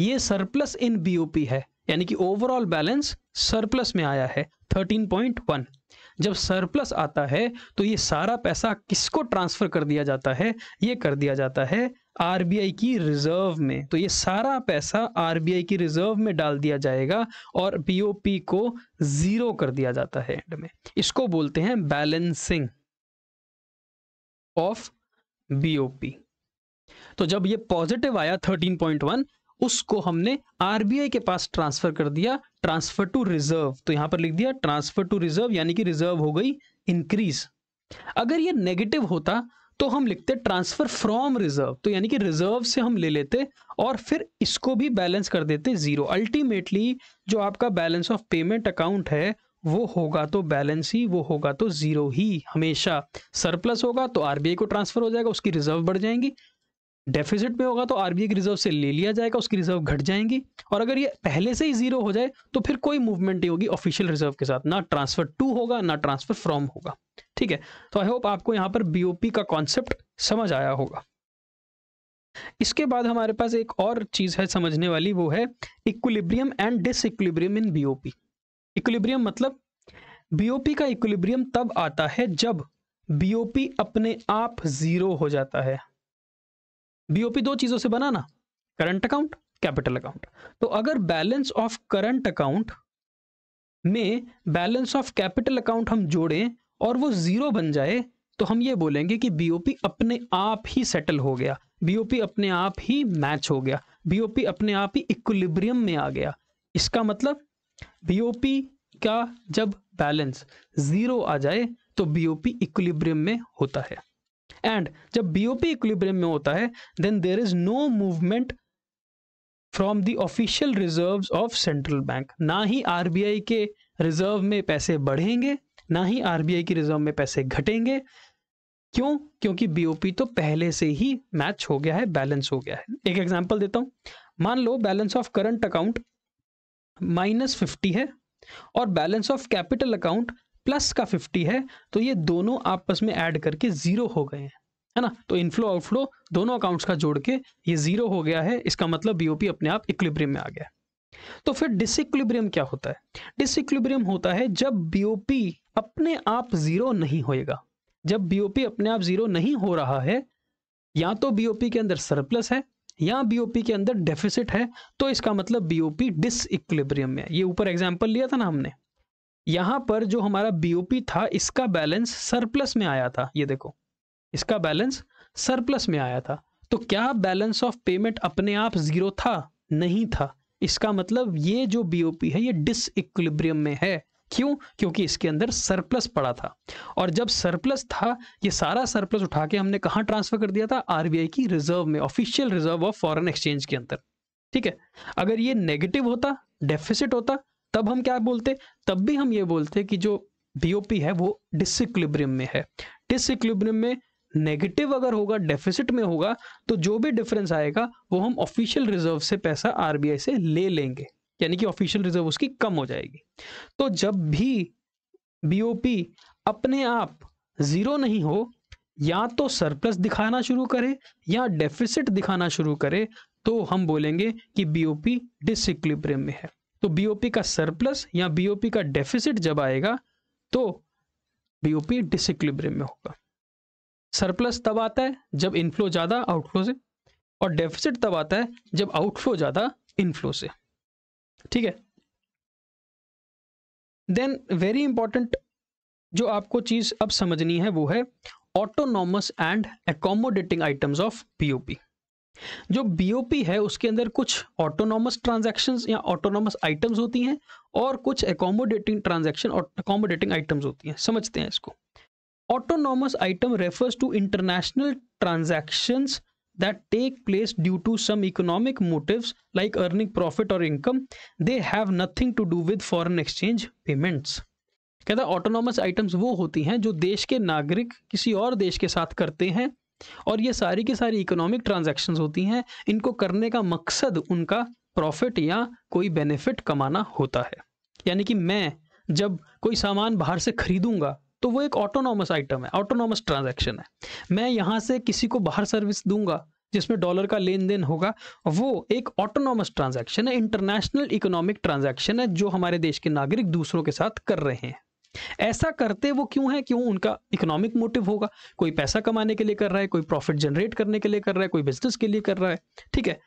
ये सरप्लस इन बीओपी है यानी कि ओवरऑल बैलेंस सरप्लस में आया है 13.1 जब सरप्लस आता है तो ये सारा पैसा किसको ट्रांसफर कर दिया जाता है ये कर दिया जाता है आरबीआई की रिजर्व में तो ये सारा पैसा आरबीआई की रिजर्व में डाल दिया जाएगा और बीओपी को जीरो कर दिया जाता है एंड में इसको बोलते हैं बैलेंसिंग ऑफ बीओपी तो जब ये पॉजिटिव आया 13.1 उसको हमने आरबीआई के पास ट्रांसफर कर दिया ट्रांसफर टू रिजर्व तो यहां पर लिख दिया ट्रांसफर टू रिजर्व यानी कि रिजर्व हो गई इंक्रीज अगर ये नेगेटिव होता तो हम लिखते ट्रांसफर फ्रॉम रिजर्व तो यानी कि रिजर्व से हम ले लेते और फिर इसको भी बैलेंस कर देते जीरो अल्टीमेटली जो आपका बैलेंस ऑफ पेमेंट अकाउंट है वो होगा तो बैलेंस ही वो होगा तो जीरो ही हमेशा सरप्लस होगा तो आरबीआई को ट्रांसफर हो जाएगा उसकी रिजर्व बढ़ जाएंगी डेफिसिट में होगा तो आरबीआई की रिजर्व से ले लिया जाएगा उसकी रिजर्व घट जाएंगी और अगर ये पहले से ही जीरो हो जाए तो फिर कोई मूवमेंट नहीं होगी ऑफिशियल रिजर्व के साथ ना ट्रांसफर टू होगा ना ट्रांसफर फ्रॉम होगा ठीक है तो आई होप आपको यहाँ पर बीओपी का कॉन्सेप्ट समझ आया होगा इसके बाद हमारे पास एक और चीज है समझने वाली वो है equilibrium and disequilibrium in BOP equilibrium मतलब बीओपी का इक्विलिब्रियम तब आता है जब बीओपी अपने आप जीरो हो जाता है बीओपी दो चीजों से बना ना करंट अकाउंट कैपिटल अकाउंट तो अगर बैलेंस ऑफ करंट अकाउंट में बैलेंस ऑफ कैपिटल अकाउंट हम जोड़ें और वो जीरो बन जाए तो हम ये बोलेंगे कि बीओपी अपने आप ही सेटल हो गया बीओपी अपने आप ही मैच हो गया बीओपी अपने आप ही इक्विलिब्रियम में आ गया इसका मतलब बीओपी का जब बैलेंस जीरो आ जाए तो बीओपी इक्विलिब्रियम में होता है एंड जब बीओपी इक्विलिब्रियम में होता है then there is no movement from the official reserve of central bank ना ही आरबीआई के रिजर्व में पैसे बढ़ेंगे ना ही आरबीआई की रिजर्व में पैसे घटेंगे क्यों क्योंकि बीओपी तो पहले से ही मैच हो गया है बैलेंस हो गया है एक एग्जाम्पल देता हूं मान लो balance of current account minus fifty है और balance of capital account plus का फिफ्टी है तो ये दोनों आपस में ऐड करके जीरो हो गए हैं है ना तो इनफ्लो आउटफ्लो दोनों अकाउंट्स का जोड़ के ये जीरो हो गया है इसका मतलब बीओपी अपने आप इक्विलिब्रियम में आ गया तो फिर डिसइक्विलिब्रियम क्या होता है डिसइक्विलिब्रियम होता है जब बीओपी अपने आप जीरो नहीं होएगा जब बीओपी अपने आप जीरो नहीं हो रहा है या तो बीओपी के अंदर सरप्लस है या बीओपी के अंदर डेफिसिट है तो इसका मतलब बीओपी डिस इक्विलिब्रियम में ये ऊपर एग्जाम्पल लिया था ना हमने यहां पर जो हमारा बीओपी था इसका बैलेंस सरप्लस में आया था ये देखो इसका बैलेंस सरप्लस में आया था तो क्या बैलेंस ऑफ पेमेंट अपने आप जीरो था नहीं था इसका मतलब ये जो बीओपी है ये डिस इक्विलिब्रियम में है क्यों क्योंकि इसके अंदर सरप्लस पड़ा था और जब सरप्लस था ये सारा सरप्लस उठा के हमने कहा ट्रांसफर कर दिया था आरबीआई की रिजर्व में official reserve of foreign exchange के अंदर ठीक है अगर ये नेगेटिव होता डेफिसिट होता तब हम क्या बोलते तब भी हम ये बोलते कि जो बीओपी है वो डिसिक्लिब्रियम में है डिसिक्लिब्रियम में नेगेटिव अगर होगा डेफिसिट में होगा तो जो भी डिफरेंस आएगा वो हम ऑफिशियल रिजर्व से पैसा आरबीआई से ले लेंगे यानी कि ऑफिशियल रिजर्व उसकी कम हो जाएगी तो जब भी बीओपी अपने आप जीरो नहीं हो या तो सरप्लस दिखाना शुरू करे या डेफिसिट दिखाना शुरू करे तो हम बोलेंगे कि बीओपी डिसइक्लिब्रियम में है तो बीओपी का सरप्लस या बीओपी का डेफिसिट जब आएगा तो बीओपी डिसइक्लिब्रियम में होगा सरप्लस तब आता है जब इनफ्लो ज़्यादा आउटफ्लो से और डेफिसिट तब आता है जब आउटफ्लो ज़्यादा इनफ्लो से ठीक है देन वेरी इंपॉर्टेंट जो आपको चीज अब समझनी है वो है autonomous and accommodating items of POP जो बीओपी है उसके अंदर कुछ ऑटोनॉमस ट्रांजेक्शन या ऑटोनॉमस आइटम्स होती हैं और कुछ एकोमोडेटिंग ट्रांजेक्शन और एकोमोडेटिंग आइटम्स होती हैं समझते हैं इसको autonomous item refers to international transaction that take place due to some economic motives like earning profit or income they have nothing to do with foreign exchange payments कहता autonomous items वो होती हैं जो देश के नागरिक किसी और देश के साथ करते हैं और ये सारी की सारी इकोनॉमिक ट्रांजैक्शंस होती हैं इनको करने का मकसद उनका प्रॉफिट या कोई बेनिफिट कमाना होता है यानी कि मैं जब कोई सामान बाहर से खरीदूंगा तो वो एक ऑटोनॉमस आइटम है ऑटोनॉमस ट्रांजेक्शन है मैं यहाँ से किसी को बाहर सर्विस दूंगा जिसमें डॉलर का लेन देन होगा वो एक ऑटोनॉमस ट्रांजेक्शन है इंटरनेशनल इकोनॉमिक ट्रांजेक्शन है जो हमारे देश के नागरिक दूसरों के साथ कर रहे हैं ऐसा करते वो क्यों है क्यों उनका इकोनॉमिक मोटिव होगा कोई पैसा कमाने के लिए कर रहा है कोई प्रॉफिट जनरेट करने के लिए कर रहा है कोई बिजनेस के लिए कर रहा है ठीक है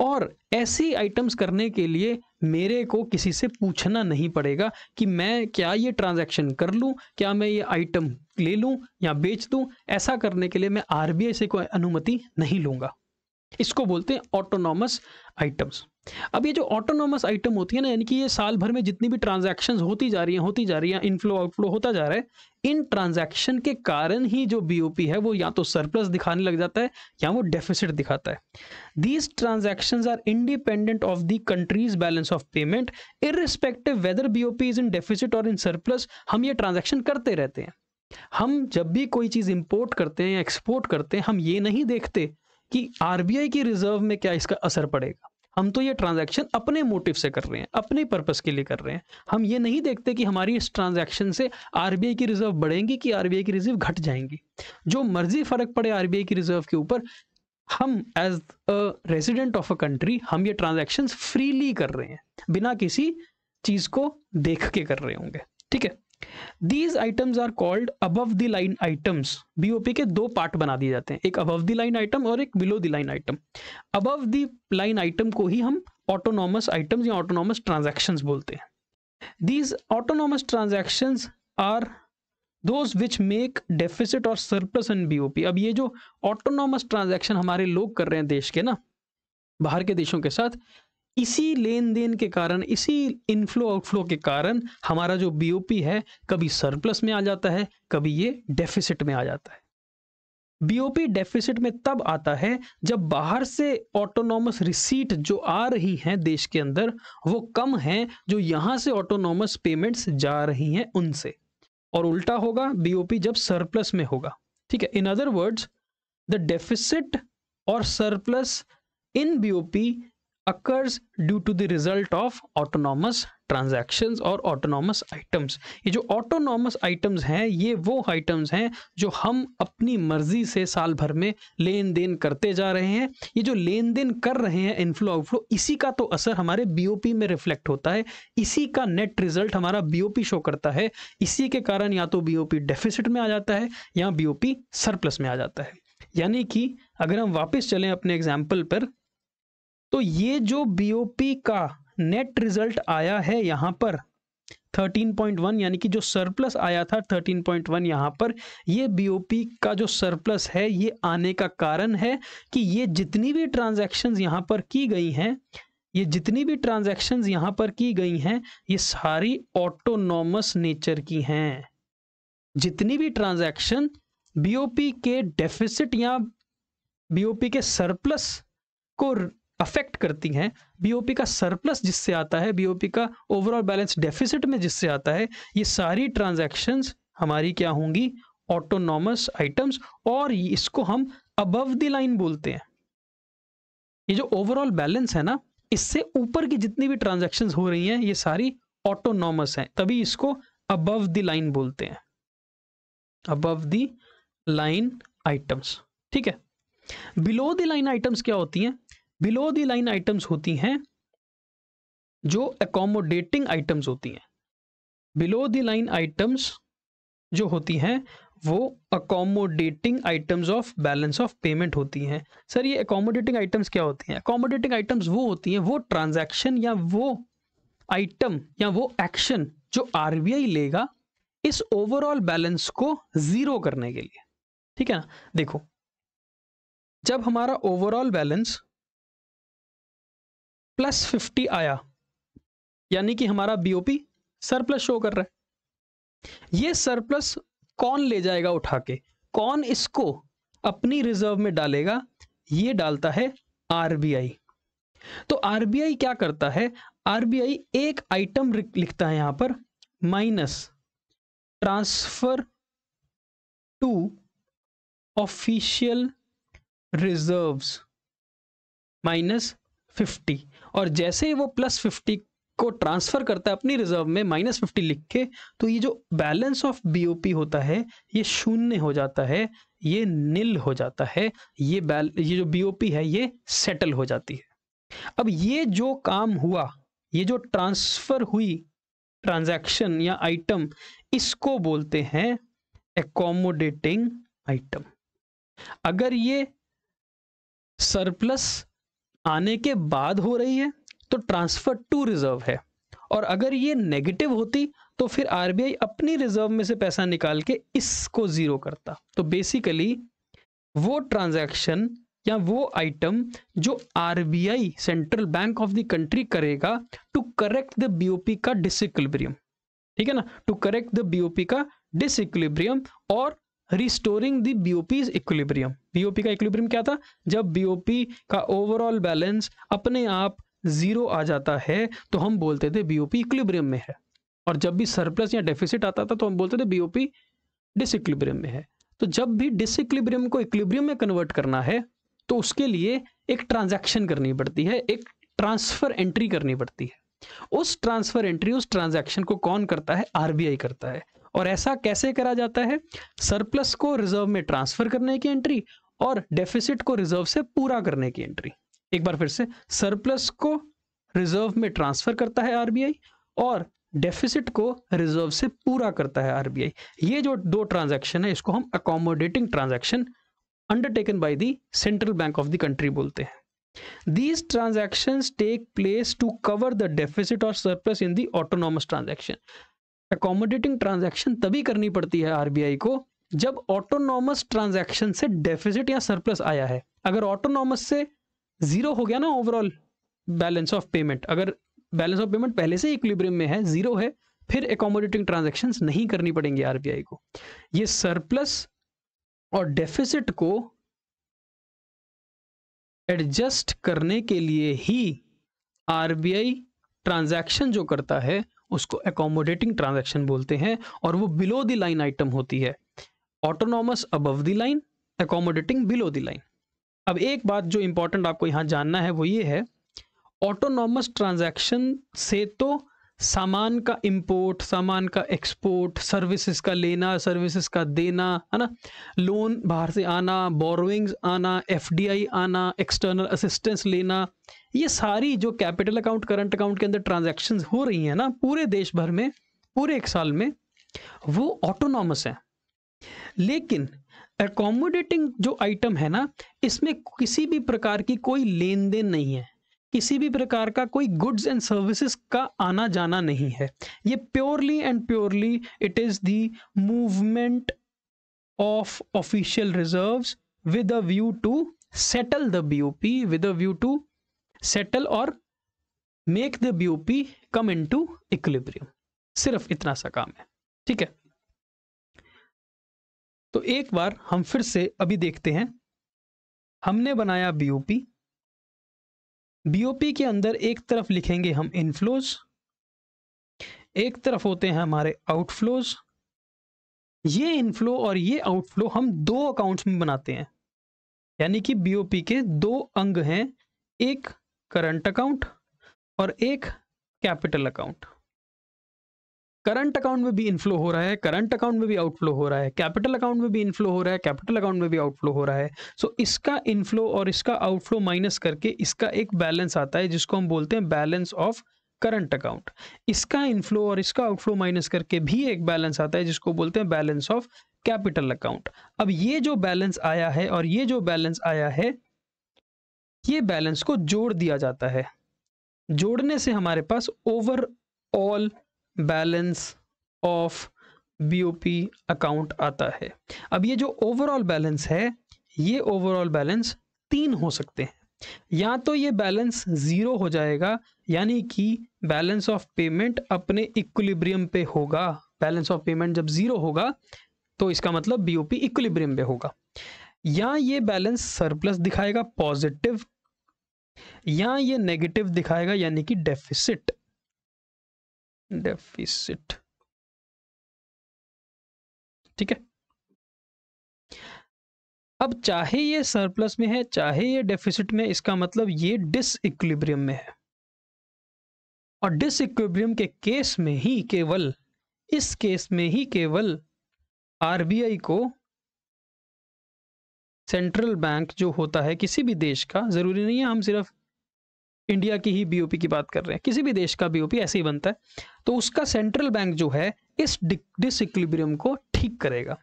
और ऐसी आइटम्स करने के लिए मेरे को किसी से पूछना नहीं पड़ेगा कि मैं क्या ये ट्रांजैक्शन कर लूँ क्या मैं ये आइटम ले लूँ या बेच दूँ ऐसा करने के लिए मैं आर से कोई अनुमति नहीं लूँगा इसको बोलते हैं ऑटोनॉमस आइटम्स अब ये जो ऑटोनॉमस आइटम होती है ना यानी कि ये साल भर में जितनी भी ट्रांजैक्शंस होती जा रही हैं होती जा रही हैं इनफ्लो आउटफ्लो होता जा रहा है इन ट्रांजैक्शन के कारण ही जो बीओपी है वो या तो सरप्लस दिखाने लग जाता है या वो डेफिसिट दिखाता है these transaction are independent of the country's balance of payment irrespective whether BOP is in deficit और इन सरप्लस हम ये ट्रांजेक्शन करते रहते हैं हम जब भी कोई चीज़ इंपोर्ट करते हैं या एक्सपोर्ट करते हैं हम ये नहीं देखते कि आरबीआई की रिजर्व में क्या इसका असर पड़ेगा हम तो ये ट्रांजैक्शन अपने मोटिव से कर रहे हैं अपने पर्पस के लिए कर रहे हैं हम ये नहीं देखते कि हमारी इस ट्रांजैक्शन से आरबीआई की रिजर्व बढ़ेंगी कि आरबीआई की रिजर्व घट जाएंगी जो मर्जी फर्क पड़े आरबीआई की रिजर्व के ऊपर हम as a resident of a country हम ये ट्रांजेक्शन फ्रीली कर रहे हैं बिना किसी चीज़ को देख के कर रहे होंगे ठीक है these items are called above the line items BOP के दो पार्ट बना दिए जाते हैं एक अबव द लाइन आइटम और एक below the line item above the line item को ही हम ऑटोनॉमस आइटम्स या ऑटोनॉमस ट्रांजेक्शन बोलते हैं these autonomous transaction are those which make deficit और सरप्लस इन बीओपी अब ये जो ऑटोनॉमस ट्रांजेक्शन हमारे लोग कर रहे हैं देश के ना बाहर के देशों के साथ इसी लेन देन के कारण इसी इनफ्लो आउटफ्लो के कारण हमारा जो बीओपी है कभी सरप्लस में आ जाता है कभी ये डेफिसिट में आ जाता है बीओपी डेफिसिट में तब आता है जब बाहर से ऑटोनॉमस रिसीट जो आ रही हैं देश के अंदर वो कम हैं जो यहाँ से ऑटोनॉमस पेमेंट्स जा रही हैं उनसे और उल्टा होगा बीओपी जब सरप्लस में होगा ठीक है in other words the deficit और surplus in BOP occurs due to the result of autonomous transaction और ऑटोनॉमस आइटम्स ये जो ऑटोनॉमस आइटम्स हैं ये वो आइटम्स हैं जो हम अपनी मर्जी से साल भर में लेन देन करते जा रहे हैं ये जो लेन देन कर रहे हैं इनफ्लो आउटफ्लो इसी का तो असर हमारे पी में रिफ्लेक्ट होता है इसी का नेट रिजल्ट हमारा पी शो करता है इसी के कारण या तो पी डेफिसिट में आ जाता है या पी सरप्लस में आ जाता है यानी कि अगर हम वापस चलें अपने एग्जाम्पल पर तो ये जो बीओपी का नेट रिजल्ट आया है यहां पर 13.1 यानी कि जो सरप्लस आया था 13.1 पॉइंट यहाँ पर ये बीओपी का जो सरप्लस है ये आने का कारण है कि ये जितनी भी ट्रांजैक्शंस यहाँ पर की गई हैं ये जितनी भी ट्रांजैक्शंस यहाँ पर की गई हैं ये सारी ऑटोनॉमस नेचर की हैं जितनी भी ट्रांजेक्शन बीओपी के डेफिसिट या बीओपी के सरप्लस को अफेक्ट करती हैं बीओपी का सरप्लस जिससे आता है बीओपी का ओवरऑल बैलेंस डेफिसिट में जिससे आता है ये सारी ट्रांजैक्शंस हमारी क्या होंगी ऑटोनॉमस आइटम्स और इसको हम अबव द लाइन बोलते हैं ये जो ओवरऑल बैलेंस है ना इससे ऊपर की जितनी भी ट्रांजेक्शन हो रही हैं ये सारी ऑटोनॉमस हैं तभी इसको अबव द लाइन बोलते हैं अबव द लाइन आइटम्स ठीक है बिलो द लाइन आइटम्स क्या होती हैं बिलो दी लाइन आइटम्स होती हैं जो अकोमोडेटिंग आइटम्स होती हैं बिलो दी लाइन आइटम्स जो होती हैं वो accommodating items of balance of payment होती हैं सर ये अकोमोडेटिंग आइटम्स क्या होती हैं अकोमोडेटिंग आइटम्स वो होती हैं वो ट्रांजैक्शन या वो आइटम या वो एक्शन जो आरबीआई लेगा इस ओवरऑल बैलेंस को जीरो करने के लिए ठीक है ना देखो जब हमारा ओवरऑल बैलेंस प्लस फिफ्टी आया यानी कि हमारा बीओपी सरप्लस शो कर रहा है ये सरप्लस कौन ले जाएगा उठा के कौन इसको अपनी रिजर्व में डालेगा ये डालता है आरबीआई तो आरबीआई क्या करता है आरबीआई एक आइटम लिखता है यहां पर minus transfer to official reserves minus fifty और जैसे ही वो प्लस फिफ्टी को ट्रांसफर करता है अपनी रिजर्व में माइनस फिफ्टी लिख के तो ये जो बैलेंस ऑफ बीओपी होता है ये शून्य हो जाता है ये निल हो जाता है ये बैल ये जो बीओपी है ये सेटल हो जाती है अब ये जो काम हुआ ये जो ट्रांसफर हुई ट्रांजैक्शन या आइटम इसको बोलते हैं एकोमोडेटिंग आइटम अगर ये सरप्लस आने के बाद हो रही है तो ट्रांसफर टू रिजर्व है और अगर ये नेगेटिव होती तो फिर आरबीआई अपनी रिजर्व में से पैसा निकाल के इसको जीरो करता तो बेसिकली वो ट्रांजैक्शन या वो आइटम जो RBI central bank of the country करेगा टू करेक्ट द बीओपी का डिसइक्लिब्रियम ठीक है ना टू करेक्ट द बीओपी का डिसइक्लिब्रियम और restoring the BOP equilibrium BOP का इक्विलिब्रियम क्या था जब बीओपी का ओवरऑल बैलेंस अपने आप जीरो आ जाता है तो हम बोलते थे बीओपी इक्विलिब्रियम में है और जब भी सरप्लस या डेफिसिट आता था तो हम बोलते थे बीओपी डिसइक्विलिब्रियम में है तो जब भी डिसइक्विलिब्रियम को इक्विलिब्रियम में कन्वर्ट करना है तो उसके लिए एक ट्रांजैक्शन करनी पड़ती है एक ट्रांसफर एंट्री करनी पड़ती है उस ट्रांसफर एंट्री उस ट्रांजैक्शन को कौन करता है आरबीआई करता है और ऐसा कैसे करा जाता है सरप्लस को रिजर्व में ट्रांसफर करने की एंट्री और डेफिसिट को रिजर्व से पूरा करने की एंट्री एक बार फिर से सरप्लस को रिजर्व में ट्रांसफर करता है आरबीआई और डेफिसिट को रिजर्व से पूरा करता है आरबीआई ये जो दो ट्रांजेक्शन है इसको हम accommodating transaction undertaken by the central bank of the country बोलते हैं These transactions take place to cover the deficit or surplus in the autonomous transaction. Accommodating transaction तभी करनी पड़ती है आरबीआई को जब ऑटोनॉमस ट्रांजैक्शन से डेफिसिट या सरप्लस आया है अगर ऑटोनॉमस से जीरो हो गया ना ओवरऑल बैलेंस ऑफ पेमेंट अगर बैलेंस ऑफ पेमेंट पहले से इक्विलिब्रियम में है जीरो है फिर अकोमोडेटिंग ट्रांजेक्शन नहीं करनी पड़ेंगे आरबीआई को ये सरप्लस और डेफिसिट को एडजस्ट करने के लिए ही आरबीआई ट्रांजैक्शन जो करता है उसको एकोमोडेटिंग ट्रांजेक्शन बोलते हैं और वो बिलो द लाइन आइटम होती है autonomous above the line accommodating below the line अब एक बात जो इंपॉर्टेंट आपको यहाँ जानना है वो ये है ऑटोनॉमस ट्रांजेक्शन से तो सामान का इंपोर्ट सामान का एक्सपोर्ट सर्विसेज का लेना सर्विसेज का देना है ना लोन बाहर से आना बोरोइंग्स आना एफडीआई आना एक्सटर्नल असिस्टेंस लेना ये सारी जो कैपिटल अकाउंट करंट अकाउंट के अंदर ट्रांजेक्शन हो रही हैं ना पूरे देश भर में पूरे एक साल में वो ऑटोनॉमस है लेकिन अकोमोडेटिंग जो आइटम है ना इसमें किसी भी प्रकार की कोई लेन देन नहीं है किसी भी प्रकार का कोई गुड्स एंड सर्विसेज का आना जाना नहीं है ये purely and purely it is the movement of official reserves with a view to settle the BOP with a view to settle और make the BOP come into equilibrium सिर्फ इतना सा काम है ठीक है तो एक बार हम फिर से अभी देखते हैं हमने बनाया बीओपी बीओपी के अंदर एक तरफ लिखेंगे हम इनफ्लोज एक तरफ होते हैं हमारे आउटफ्लोज ये इनफ्लो और ये आउटफ्लो हम दो अकाउंट्स में बनाते हैं यानी कि बीओपी के दो अंग हैं एक करंट अकाउंट और एक कैपिटल अकाउंट करंट अकाउंट में भी इनफ्लो हो रहा है करंट अकाउंट में भी आउटफ्लो हो रहा है कैपिटल अकाउंट में भी इनफ्लो हो रहा है कैपिटल अकाउंट में भी आउटफ्लो हो रहा है सो so, इसका इनफ्लो और इसका आउटफ्लो माइनस करके इसका एक बैलेंस आता है जिसको हम बोलते हैं बैलेंस ऑफ करंट अकाउंट इसका इनफ्लो और इसका आउटफ्लो माइनस करके भी एक बैलेंस आता है जिसको बोलते हैं बैलेंस ऑफ कैपिटल अकाउंट अब ये जो बैलेंस आया है और ये जो बैलेंस आया है ये बैलेंस को जोड़ दिया जाता है जोड़ने से हमारे पास overall balance of BOP account आता है अब ये जो ओवरऑल बैलेंस है ये ओवरऑल बैलेंस तीन हो सकते हैं या तो ये बैलेंस ज़ीरो हो जाएगा यानी कि बैलेंस ऑफ पेमेंट अपने इक्विलिब्रियम पे होगा बैलेंस ऑफ पेमेंट जब ज़ीरो होगा तो इसका मतलब बीओपी इक्विलिब्रियम पे होगा या ये बैलेंस सरप्लस दिखाएगा पॉजिटिव यहां ये नेगेटिव दिखाएगा यानी कि डेफिसिट डेफिसिट ठीक है अब चाहे ये सरप्लस में है चाहे ये डेफिसिट में इसका मतलब ये डिस में है और डिस इक्विब्रियम के केस में ही केवल इस केस में ही केवल आरबीआई को सेंट्रल बैंक जो होता है किसी भी देश का ज़रूरी नहीं है हम सिर्फ इंडिया की ही बीओपी की बात कर रहे हैं किसी भी देश का बीओपी ऐसे ही बनता है तो उसका सेंट्रल बैंक जो है इस डिसइक्लिब्रियम को ठीक करेगा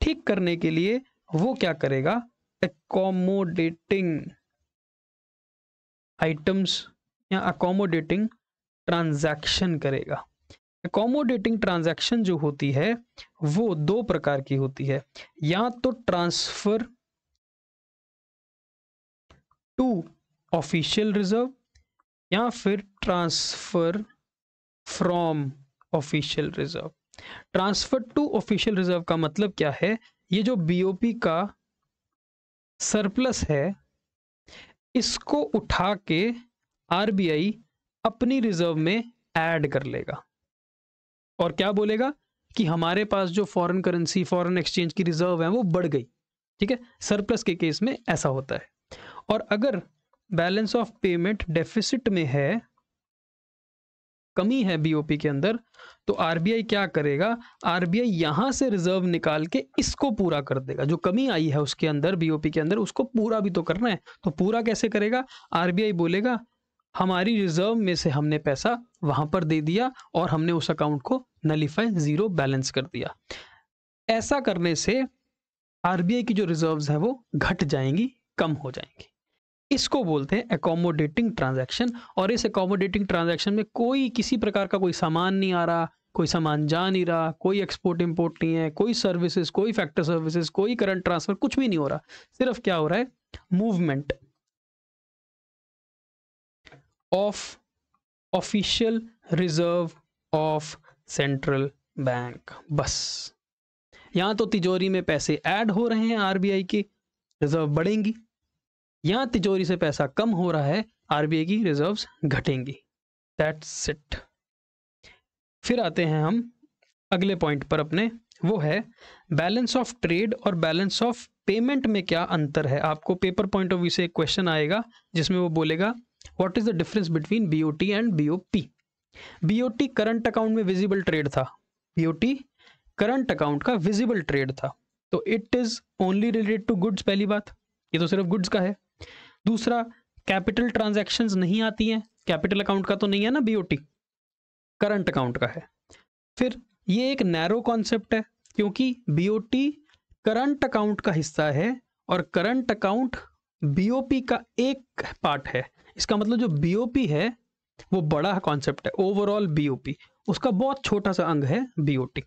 ठीक करने के लिए वो क्या करेगा एकोमोडेटिंग आइटम्स या अकोमोडेटिंग ट्रांजैक्शन करेगा एकोमोडेटिंग ट्रांजैक्शन जो होती है वो दो प्रकार की होती है या तो ट्रांसफर टू ऑफिशियल रिजर्व या फिर transfer from official reserve transfer to official reserve का मतलब क्या है ये जो बीओपी का सरप्लस है इसको उठा के आरबीआई अपनी रिजर्व में ऐड कर लेगा और क्या बोलेगा कि हमारे पास जो फॉरेन करेंसी फॉरेन एक्सचेंज की रिजर्व है वो बढ़ गई ठीक है सरप्लस के केस में ऐसा होता है और अगर बैलेंस ऑफ पेमेंट डेफिसिट में है कमी है बीओपी के अंदर तो आरबीआई क्या करेगा आरबीआई यहां से रिजर्व निकाल के इसको पूरा कर देगा जो कमी आई है उसके अंदर बीओपी के अंदर उसको पूरा भी तो करना है तो पूरा कैसे करेगा आरबीआई बोलेगा हमारी रिजर्व में से हमने पैसा वहां पर दे दिया और हमने उस अकाउंट को नलीफाई जीरो बैलेंस कर दिया ऐसा करने से आरबीआई की जो रिजर्व है वो घट जाएंगी कम हो जाएंगी इसको बोलते हैं अकोमोडेटिंग ट्रांजैक्शन और इस अकोमोडेटिंग ट्रांजैक्शन में कोई किसी प्रकार का कोई सामान नहीं आ रहा कोई सामान जा नहीं रहा कोई एक्सपोर्ट इंपोर्ट नहीं है कोई सर्विसेज कोई फैक्टर सर्विसेज कोई करंट ट्रांसफर कुछ भी नहीं हो रहा सिर्फ क्या हो रहा है movement of official reserve of central bank बस यहां तो तिजोरी में पैसे ऐड हो रहे हैं आरबीआई की रिजर्व बढ़ेंगी या तिजोरी से पैसा कम हो रहा है आरबीआई की रिजर्व्स घटेंगी दैट्स इट फिर आते हैं हम अगले पॉइंट पर अपने वो है बैलेंस ऑफ ट्रेड और बैलेंस ऑफ पेमेंट में क्या अंतर है आपको पेपर पॉइंट ऑफ व्यू से एक क्वेश्चन आएगा जिसमें वो बोलेगा what is the difference between BOT and BOP BOT current account में विजिबल ट्रेड था बीओटी करंट अकाउंट का विजिबल ट्रेड था तो it is only related to goods पहली बात ये तो सिर्फ गुड्स का है दूसरा कैपिटल ट्रांजेक्शन नहीं आती हैं कैपिटल अकाउंट का तो नहीं है ना बीओटी करंट अकाउंट का है फिर ये एक नैरो कॉन्सेप्ट है क्योंकि बीओटी करंट अकाउंट का हिस्सा है और करंट अकाउंट बीओपी का एक पार्ट है इसका मतलब जो बीओपी है वो बड़ा कॉन्सेप्ट है ओवरऑल बीओपी उसका बहुत छोटा सा अंग है बीओटी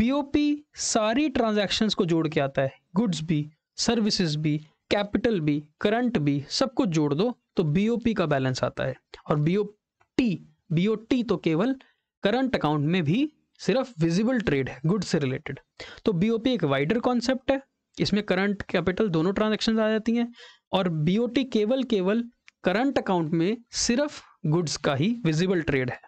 बीओपी सारी ट्रांजैक्शंस को जोड़ के आता है गुड्स भी सर्विसेज भी कैपिटल बी करंट बी सब कुछ जोड़ दो तो बीओपी का बैलेंस आता है और बीओटी बीओटी तो केवल करंट अकाउंट में भी सिर्फ विजिबल ट्रेड है गुड से रिलेटेड तो बीओपी एक वाइडर कॉन्सेप्ट है इसमें करंट कैपिटल दोनों ट्रांजेक्शन आ जाती हैं और बीओटी केवल केवल करंट अकाउंट में सिर्फ गुड्स का ही विजिबल ट्रेड है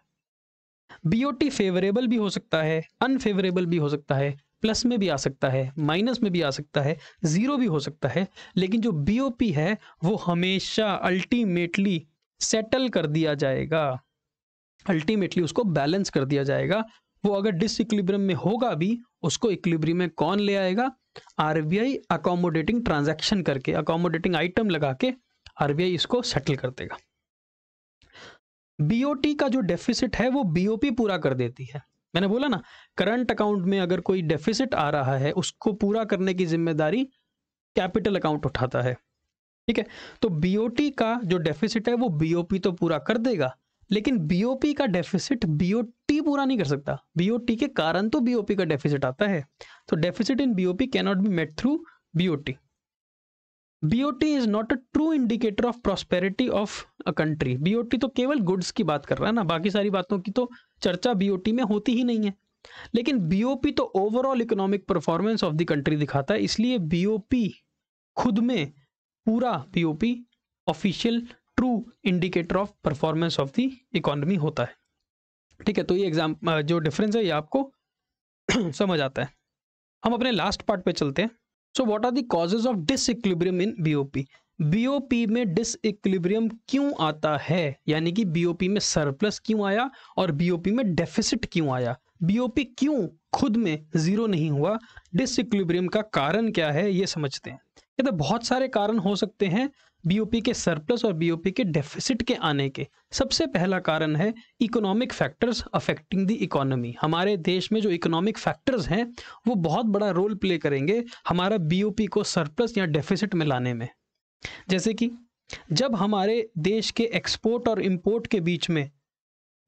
बीओटी फेवरेबल भी हो सकता है अनफेवरेबल भी हो सकता है प्लस में भी आ सकता है माइनस में भी आ सकता है ज़ीरो भी हो सकता है लेकिन जो बीओपी है वो हमेशा अल्टीमेटली सेटल कर दिया जाएगा अल्टीमेटली उसको बैलेंस कर दिया जाएगा वो अगर डिसइक्लिब्रियम में होगा भी उसको इक्लिब्रियम में कौन ले आएगा आरबीआई अकोमोडेटिंग ट्रांजेक्शन करके अकोमोडेटिंग आइटम लगा के आरबीआई इसको सेटल कर देगा बीओटी का जो डेफिसिट है वो बीओपी पूरा कर देती है मैंने बोला ना करंट अकाउंट में अगर कोई डेफिसिट आ रहा है उसको पूरा करने की जिम्मेदारी कैपिटल अकाउंट उठाता है ठीक है तो बीओटी का जो डेफिसिट है वो बीओपी तो पूरा कर देगा लेकिन बीओपी का डेफिसिट बीओटी पूरा नहीं कर सकता बीओटी के कारण तो बीओपी का डेफिसिट आता है तो deficit in BOP cannot be met through BOT BOT is not a true indicator of prosperity of a country BOT तो केवल गुड्स की बात कर रहा है ना बाकी सारी बातों की तो चर्चा बीओटी में होती ही नहीं है लेकिन बीओपी तो overall economic performance of the country दिखाता है इसलिए बीओपी खुद में पूरा BOP official true indicator of performance of the economy होता है ठीक है तो ये एग्जाम जो डिफरेंस है ये आपको समझ आता है हम अपने लास्ट पार्ट पे चलते हैं so what are the causes of dis in BOP BOP में डिस इक्विलिब्रियम क्यों आता है यानी कि बीओपी में सरप्लस क्यों आया और बीओपी में डेफिसिट क्यों आया बीओपी क्यों खुद में जीरो नहीं हुआ डिस इक्विलिब्रियम का कारण क्या है ये समझते हैं ये तो बहुत सारे कारण हो सकते हैं बीओपी के सरप्लस और बीओपी के डेफिसिट के आने के सबसे पहला कारण है economic factors affecting the economy हमारे देश में जो इकोनॉमिक फैक्टर्स हैं वो बहुत बड़ा रोल प्ले करेंगे हमारा बीओपी को सरप्लस या डेफिसिट में लाने में जैसे कि जब हमारे देश के एक्सपोर्ट और इम्पोर्ट के बीच में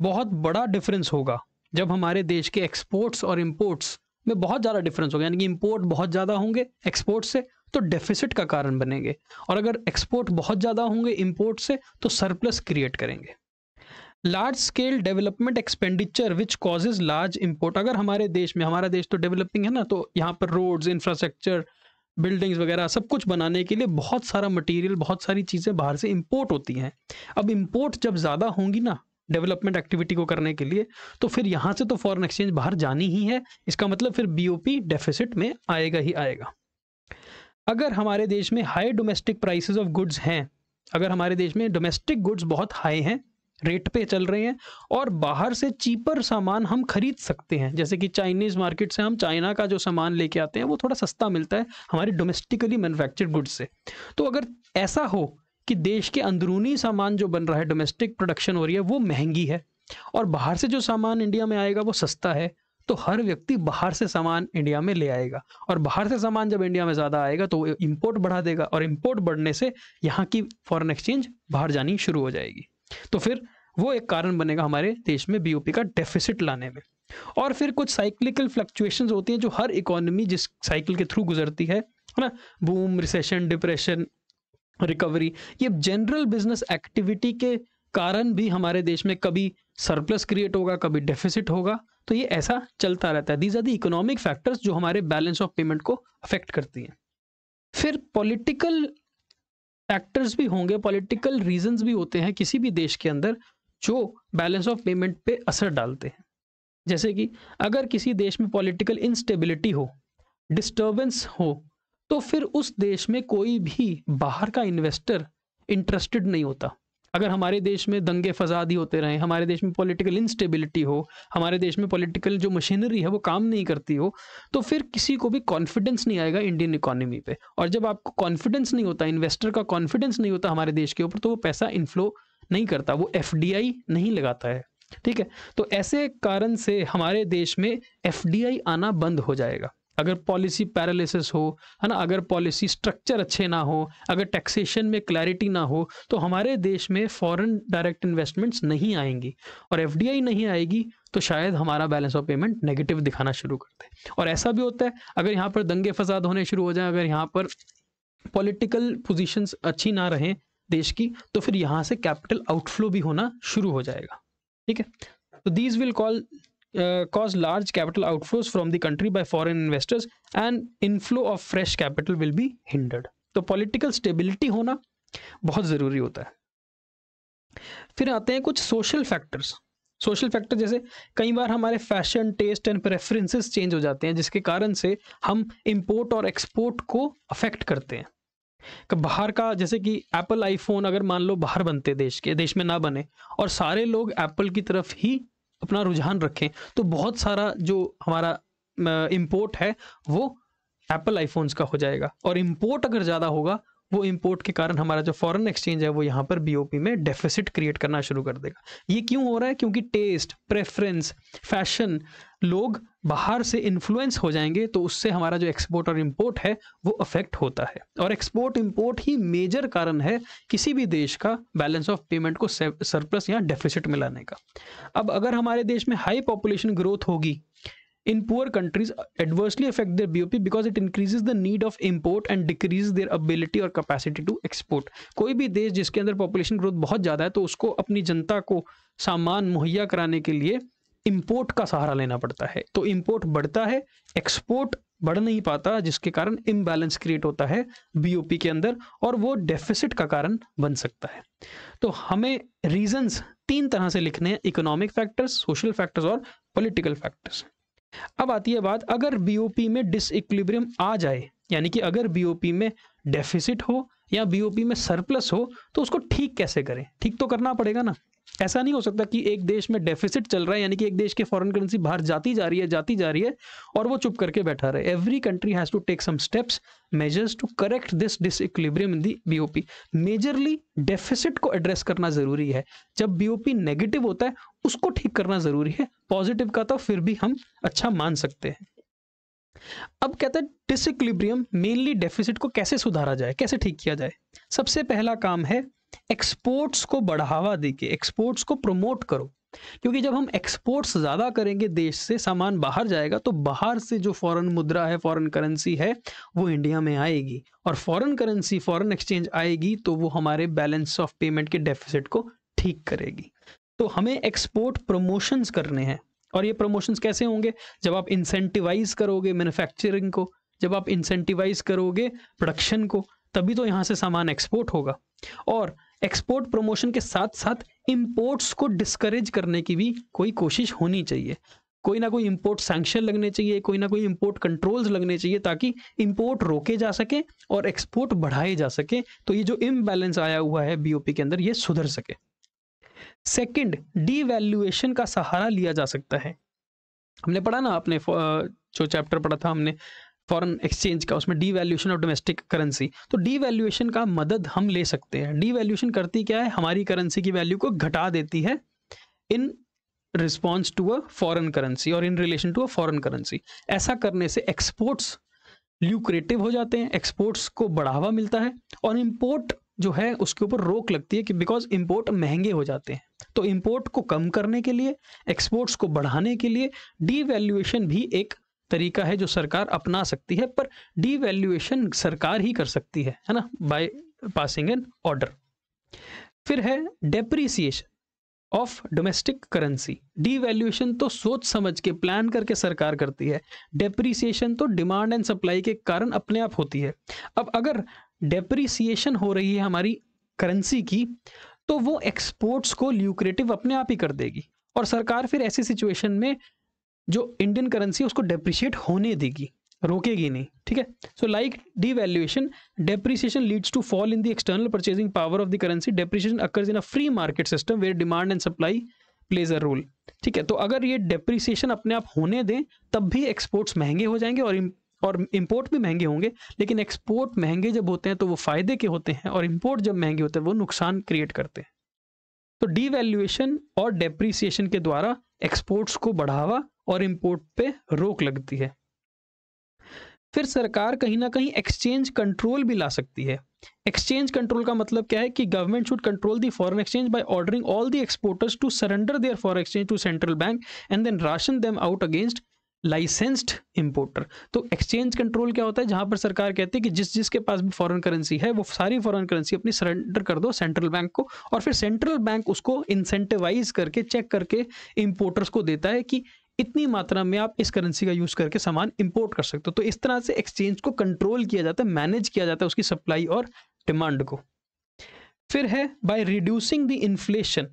बहुत बड़ा डिफरेंस होगा जब हमारे देश के एक्सपोर्ट्स और इम्पोर्ट्स में बहुत ज़्यादा डिफरेंस होगा यानी कि इम्पोर्ट बहुत ज़्यादा होंगे एक्सपोर्ट से तो डेफिसिट का कारण बनेंगे और अगर एक्सपोर्ट बहुत ज़्यादा होंगे इम्पोर्ट से तो सरप्लस क्रिएट करेंगे large scale development expenditure which causes large import अगर हमारे देश में हमारा देश तो डेवलपिंग है ना तो यहाँ पर रोड्स इंफ्रास्ट्रक्चर बिल्डिंग्स वगैरह सब कुछ बनाने के लिए बहुत सारा मटेरियल बहुत सारी चीज़ें बाहर से इम्पोर्ट होती हैं अब इम्पोर्ट जब ज़्यादा होंगी ना डेवलपमेंट एक्टिविटी को करने के लिए तो फिर यहाँ से तो फॉरेन एक्सचेंज बाहर जानी ही है इसका मतलब फिर बीओपी डेफिसिट में आएगा ही आएगा अगर हमारे देश में high domestic prices of goods हैं अगर हमारे देश में डोमेस्टिक गुड्स बहुत हाई हैं रेट पे चल रहे हैं और बाहर से चीपर सामान हम खरीद सकते हैं जैसे कि चाइनीज़ मार्केट से हम चाइना का जो सामान लेके आते हैं वो थोड़ा सस्ता मिलता है हमारे डोमेस्टिकली मैनुफैक्चर्ड गुड्स से तो अगर ऐसा हो कि देश के अंदरूनी सामान जो बन रहा है डोमेस्टिक प्रोडक्शन हो रही है वो महंगी है और बाहर से जो सामान इंडिया में आएगा वो सस्ता है तो हर व्यक्ति बाहर से सामान इंडिया में ले आएगा और बाहर से सामान जब इंडिया में ज़्यादा आएगा तो इम्पोर्ट बढ़ा देगा और इम्पोर्ट बढ़ने से यहाँ की फॉरेन एक्सचेंज बाहर जानी शुरू हो जाएगी तो फिर वो एक कारण बनेगा हमारे देश में बीओपी का डेफिसिट लाने में और फिर कुछ साइक्लिकल फ्लक्चुएशंस होती हैं जो हर इकोनॉमी जिस साइकिल के थ्रू गुजरती है है ना बूम रिसेशन डिप्रेशन रिकवरी ये जनरल बिजनेस एक्टिविटी के कारण भी हमारे देश में कभी सरप्लस क्रिएट होगा कभी डेफिसिट होगा तो ये ऐसा चलता रहता है these are the economic factors जो हमारे बैलेंस ऑफ पेमेंट को अफेक्ट करती हैं फिर पॉलिटिकल फैक्टर्स भी होंगे पॉलिटिकल रीजंस भी होते हैं किसी भी देश के अंदर जो बैलेंस ऑफ पेमेंट पे असर डालते हैं जैसे कि अगर किसी देश में पॉलिटिकल इंस्टेबिलिटी हो डिस्टर्बेंस हो तो फिर उस देश में कोई भी बाहर का इन्वेस्टर इंटरेस्टेड नहीं होता अगर हमारे देश में दंगे ही होते रहें हमारे देश में पॉलिटिकल इंस्टेबिलिटी हो हमारे देश में पॉलिटिकल जो मशीनरी है वो काम नहीं करती हो तो फिर किसी को भी कॉन्फिडेंस नहीं आएगा इंडियन इकोनॉमी पे और जब आपको कॉन्फिडेंस नहीं होता इन्वेस्टर का कॉन्फिडेंस नहीं होता हमारे देश के ऊपर तो वो पैसा इन्फ्लो नहीं करता वो एफ नहीं लगाता है ठीक है तो ऐसे कारण से हमारे देश में एफ आना बंद हो जाएगा अगर पॉलिसी पैरालिसिस हो है ना अगर पॉलिसी स्ट्रक्चर अच्छे ना हो अगर टैक्सेशन में क्लैरिटी ना हो तो हमारे देश में फॉरेन डायरेक्ट इन्वेस्टमेंट्स नहीं आएंगी और एफ नहीं आएगी तो शायद हमारा बैलेंस ऑफ पेमेंट नेगेटिव दिखाना शुरू कर दे और ऐसा भी होता है अगर यहाँ पर दंगे फसाद होने शुरू हो जाए अगर यहाँ पर पॉलिटिकल पोजिशन अच्छी ना रहें देश की तो फिर यहाँ से कैपिटल आउटफ्लो भी होना शुरू हो जाएगा ठीक है तो these will call cause uh, cause large capital outflows from the country by foreign investors and inflow of fresh capital will be hindered तो पॉलिटिकल स्टेबिलिटी होना बहुत ज़रूरी होता है फिर आते हैं कुछ सोशल फैक्टर्स सोशल फैक्टर जैसे कई बार हमारे fashion taste and preferences change हो जाते हैं जिसके कारण से हम इंपोर्ट और एक्सपोर्ट को अफेक्ट करते हैं बाहर का जैसे कि एप्पल आईफोन अगर मान लो बाहर बनते देश के देश में ना बने और सारे लोग एप्पल की तरफ ही अपना रुझान रखें तो बहुत सारा जो हमारा इम्पोर्ट है वो एप्पल आईफोन्स का हो जाएगा और इम्पोर्ट अगर ज़्यादा होगा वो इम्पोर्ट के कारण हमारा जो फॉरेन एक्सचेंज है वो यहाँ पर बीओपी में डेफिसिट क्रिएट करना शुरू कर देगा ये क्यों हो रहा है क्योंकि टेस्ट प्रेफरेंस फैशन लोग बाहर से इन्फ्लुएंस हो जाएंगे तो उससे हमारा जो एक्सपोर्ट और इम्पोर्ट है वो अफेक्ट होता है और एक्सपोर्ट इम्पोर्ट ही मेजर कारण है किसी भी देश का बैलेंस ऑफ पेमेंट को सरप्लस या डेफिसिट में लाने का अब अगर हमारे देश में हाई पॉपुलेशन ग्रोथ होगी in poor countries adversely affect their BOP because it increases the need of import and decrease their ability और कैपेसिटी टू एक्सपोर्ट कोई भी देश जिसके अंदर पॉपुलेशन ग्रोथ बहुत ज़्यादा है तो उसको अपनी जनता को सामान मुहैया कराने के लिए इम्पोर्ट का सहारा लेना पड़ता है तो इम्पोर्ट बढ़ता है एक्सपोर्ट बढ़ नहीं पाता जिसके कारण इम्बैलेंस क्रिएट होता है बीओपी के अंदर और वो डेफिसिट का कारण बन सकता है तो हमें रीजंस तीन तरह से लिखने हैं इकोनॉमिक फैक्टर्स सोशल फैक्टर्स और पॉलिटिकल फैक्टर्स अब आती है बात अगर बीओपी में डिसइक्लिब्रियम आ जाए यानी कि अगर बीओपी में डेफिसिट हो या बीओपी में सरप्लस हो तो उसको ठीक कैसे करें ठीक तो करना पड़ेगा ना ऐसा नहीं हो सकता कि एक देश में डेफिसिट चल रहा है यानी कि एक देश के फॉरेन करेंसी बाहर जाती जा रही है जाती जा रही है और वो चुप करके बैठा रहे every country has to take some steps measures to correct this dis in the BOP majorly deficit को एड्रेस करना ज़रूरी है जब बीओपी नेगेटिव होता है उसको ठीक करना ज़रूरी है पॉजिटिव का तो फिर भी हम अच्छा मान सकते हैं अब कहते हैं डिसक्लिब्रियम मेनली डेफिसिट को कैसे सुधारा जाए कैसे ठीक किया जाए सबसे पहला काम है एक्सपोर्ट्स को बढ़ावा देके एक्सपोर्ट्स को प्रमोट करो क्योंकि जब हम एक्सपोर्ट्स ज़्यादा करेंगे देश से सामान बाहर जाएगा तो बाहर से जो फॉरेन मुद्रा है फॉरेन करेंसी है वो इंडिया में आएगी और फॉरेन करेंसी फॉरेन एक्सचेंज आएगी तो वो हमारे बैलेंस ऑफ पेमेंट के डेफिसिट को ठीक करेगी तो हमें एक्सपोर्ट प्रमोशंस करने हैं और ये प्रमोशंस कैसे होंगे जब आप इंसेंटिवाइज करोगे मैन्युफैक्चरिंग को जब आप इंसेंटिवाइज करोगे प्रोडक्शन को तभी तो यहाँ से सामान एक्सपोर्ट होगा और एक्सपोर्ट प्रमोशन के साथ साथ इम्पोर्ट्स को डिस्करेज करने की भी कोई कोशिश होनी चाहिए कोई ना कोई इम्पोर्ट सैंक्शन लगने चाहिए कोई ना कोई इम्पोर्ट कंट्रोल्स लगने चाहिए ताकि इम्पोर्ट रोके जा सके और एक्सपोर्ट बढ़ाए जा सके तो ये जो इम्बैलेंस आया हुआ है बीओपी के अंदर ये सुधर सके सेकंड डीवैल्यूएशन का सहारा लिया जा सकता है हमने पढ़ा ना अपने जो चैप्टर पढ़ा था हमने फॉरेन एक्सचेंज का उसमें devaluation of domestic currency तो डी वैल्यूएशन का मदद हम ले सकते हैं डी वैल्यूशन करती क्या है हमारी करेंसी की वैल्यू को घटा देती है in response to a foreign currency और in relation to a foreign currency ऐसा करने से एक्सपोर्ट्स ल्यूक्रेटिव हो जाते हैं एक्सपोर्ट्स को बढ़ावा मिलता है और इम्पोर्ट जो है उसके ऊपर रोक लगती है कि बिकॉज इम्पोर्ट महंगे हो जाते हैं तो इम्पोर्ट को कम करने के लिए एक्सपोर्ट्स को बढ़ाने के लिए डीवैल्यूएशन भी एक तरीका है जो सरकार अपना सकती है पर डीवैल्यूएशन सरकार ही कर सकती है है ना बाय पासिंग एन ऑर्डर फिर है depreciation of domestic currency devaluation तो सोच समझ के प्लान करके सरकार करती है डेप्रीसिएशन तो डिमांड एंड सप्लाई के कारण अपने आप होती है अब अगर डेप्रीसिएशन हो रही है हमारी करेंसी की तो वो एक्सपोर्ट्स को ल्यूक्रेटिव अपने आप ही कर देगी और सरकार फिर ऐसी सिचुएशन में जो इंडियन करेंसी है उसको डेप्रिशिएट होने देगी रोकेगी नहीं ठीक है so like devaluation depreciation leads to fall in the external purchasing power of the currency depreciation occurs in a free market system where demand and supply plays a role ठीक है तो अगर ये डेप्रिसिएशन अपने आप होने दें तब भी एक्सपोर्ट्स महंगे हो जाएंगे और और इम्पोर्ट भी महंगे होंगे लेकिन एक्सपोर्ट महंगे जब होते हैं तो वो फायदे के होते हैं और इम्पोर्ट जब महंगे होते हैं वो नुकसान क्रिएट करते हैं तो डी वैल्यूएशन और डेप्रिसिएशन के द्वारा एक्सपोर्ट्स को बढ़ावा और इंपोर्ट पे रोक लगती है फिर सरकार कहीं ना कहीं एक्सचेंज कंट्रोल भी ला सकती है एक्सचेंज कंट्रोल का मतलब क्या है कि government should control the foreign exchange by ordering all the exporters to surrender their foreign exchange to central bank and then ration them out against licensed importer तो exchange control क्या होता है जहां पर सरकार कहती है कि जिस जिसके पास भी फॉरेन करेंसी है वो सारी फॉरेन करेंसी अपनी सरेंडर कर दो सेंट्रल बैंक को और फिर सेंट्रल बैंक उसको इंसेंटिवाइज करके चेक करके इंपोर्टर्स को देता है कि इतनी मात्रा में आप इस करेंसी का यूज करके सामान इंपोर्ट कर सकते हो तो इस तरह से एक्सचेंज को कंट्रोल किया जाता है मैनेज किया जाता है उसकी सप्लाई और डिमांड को फिर है बाय रिड्यूसिंग द इन्फ्लेशन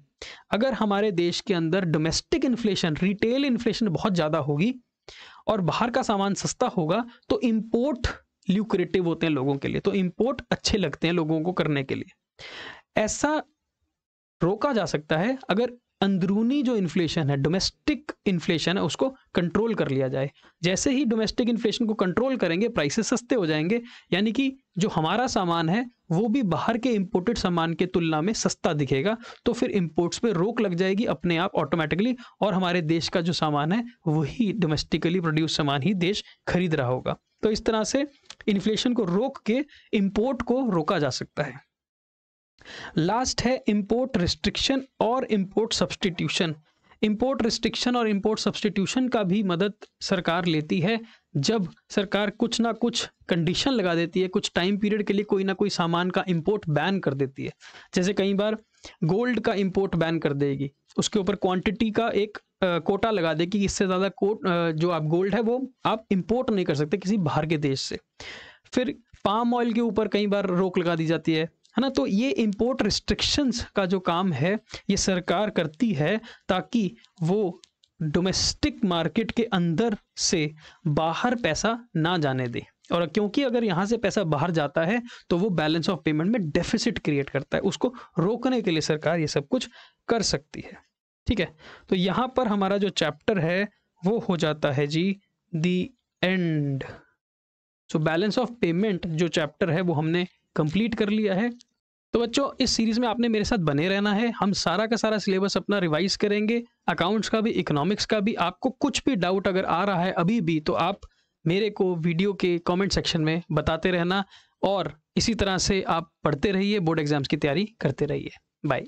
अगर हमारे देश के अंदर डोमेस्टिक इन्फ्लेशन रिटेल इन्फ्लेशन बहुत ज़्यादा होगी और बाहर का सामान सस्ता होगा तो इम्पोर्ट ल्यूक्रेटिव होते हैं लोगों के लिए तो इम्पोर्ट अच्छे लगते हैं लोगों को करने के लिए ऐसा रोका जा सकता है अगर अंदरूनी जो इन्फ्लेशन है डोमेस्टिक इन्फ्लेशन है उसको कंट्रोल कर लिया जाए जैसे ही डोमेस्टिक इन्फ्लेशन को कंट्रोल करेंगे प्राइसेस सस्ते हो जाएंगे यानी कि जो हमारा सामान है वो भी बाहर के इंपोर्टेड सामान के तुलना में सस्ता दिखेगा तो फिर इंपोर्ट्स पे रोक लग जाएगी अपने आप ऑटोमेटिकली और हमारे देश का जो सामान है वही डोमेस्टिकली प्रोड्यूस सामान ही देश खरीद रहा होगा तो इस तरह से इन्फ्लेशन को रोक के इम्पोर्ट को रोका जा सकता है लास्ट है इम्पोर्ट रिस्ट्रिक्शन और इम्पोर्ट सब्सटीट्यूशन इम्पोर्ट रिस्ट्रिक्शन और इम्पोर्ट सब्सटीट्यूशन का भी मदद सरकार लेती है जब सरकार कुछ ना कुछ कंडीशन लगा देती है कुछ टाइम पीरियड के लिए कोई ना कोई सामान का इम्पोर्ट बैन कर देती है जैसे कई बार गोल्ड का इम्पोर्ट बैन कर देगी उसके ऊपर क्वांटिटी का एक कोटा लगा देगी कि इससे ज़्यादा कोट जो आप गोल्ड है वो आप इम्पोर्ट नहीं कर सकते किसी बाहर के देश से फिर पाम ऑयल के ऊपर कई बार रोक लगा दी जाती है है ना तो ये इम्पोर्ट रिस्ट्रिक्शंस का जो काम है ये सरकार करती है ताकि वो डोमेस्टिक मार्केट के अंदर से बाहर पैसा ना जाने दे और क्योंकि अगर यहाँ से पैसा बाहर जाता है तो वो बैलेंस ऑफ पेमेंट में डेफिसिट क्रिएट करता है उसको रोकने के लिए सरकार ये सब कुछ कर सकती है ठीक है तो यहाँ पर हमारा जो चैप्टर है वो हो जाता है जी the end so balance of payment जो चैप्टर है वो हमने कंप्लीट कर लिया है तो बच्चों इस सीरीज में आपने मेरे साथ बने रहना है हम सारा का सारा सिलेबस अपना रिवाइज करेंगे अकाउंट्स का भी इकोनॉमिक्स का भी आपको कुछ भी डाउट अगर आ रहा है अभी भी तो आप मेरे को वीडियो के कमेंट सेक्शन में बताते रहना और इसी तरह से आप पढ़ते रहिए बोर्ड एग्जाम्स की तैयारी करते रहिए बाय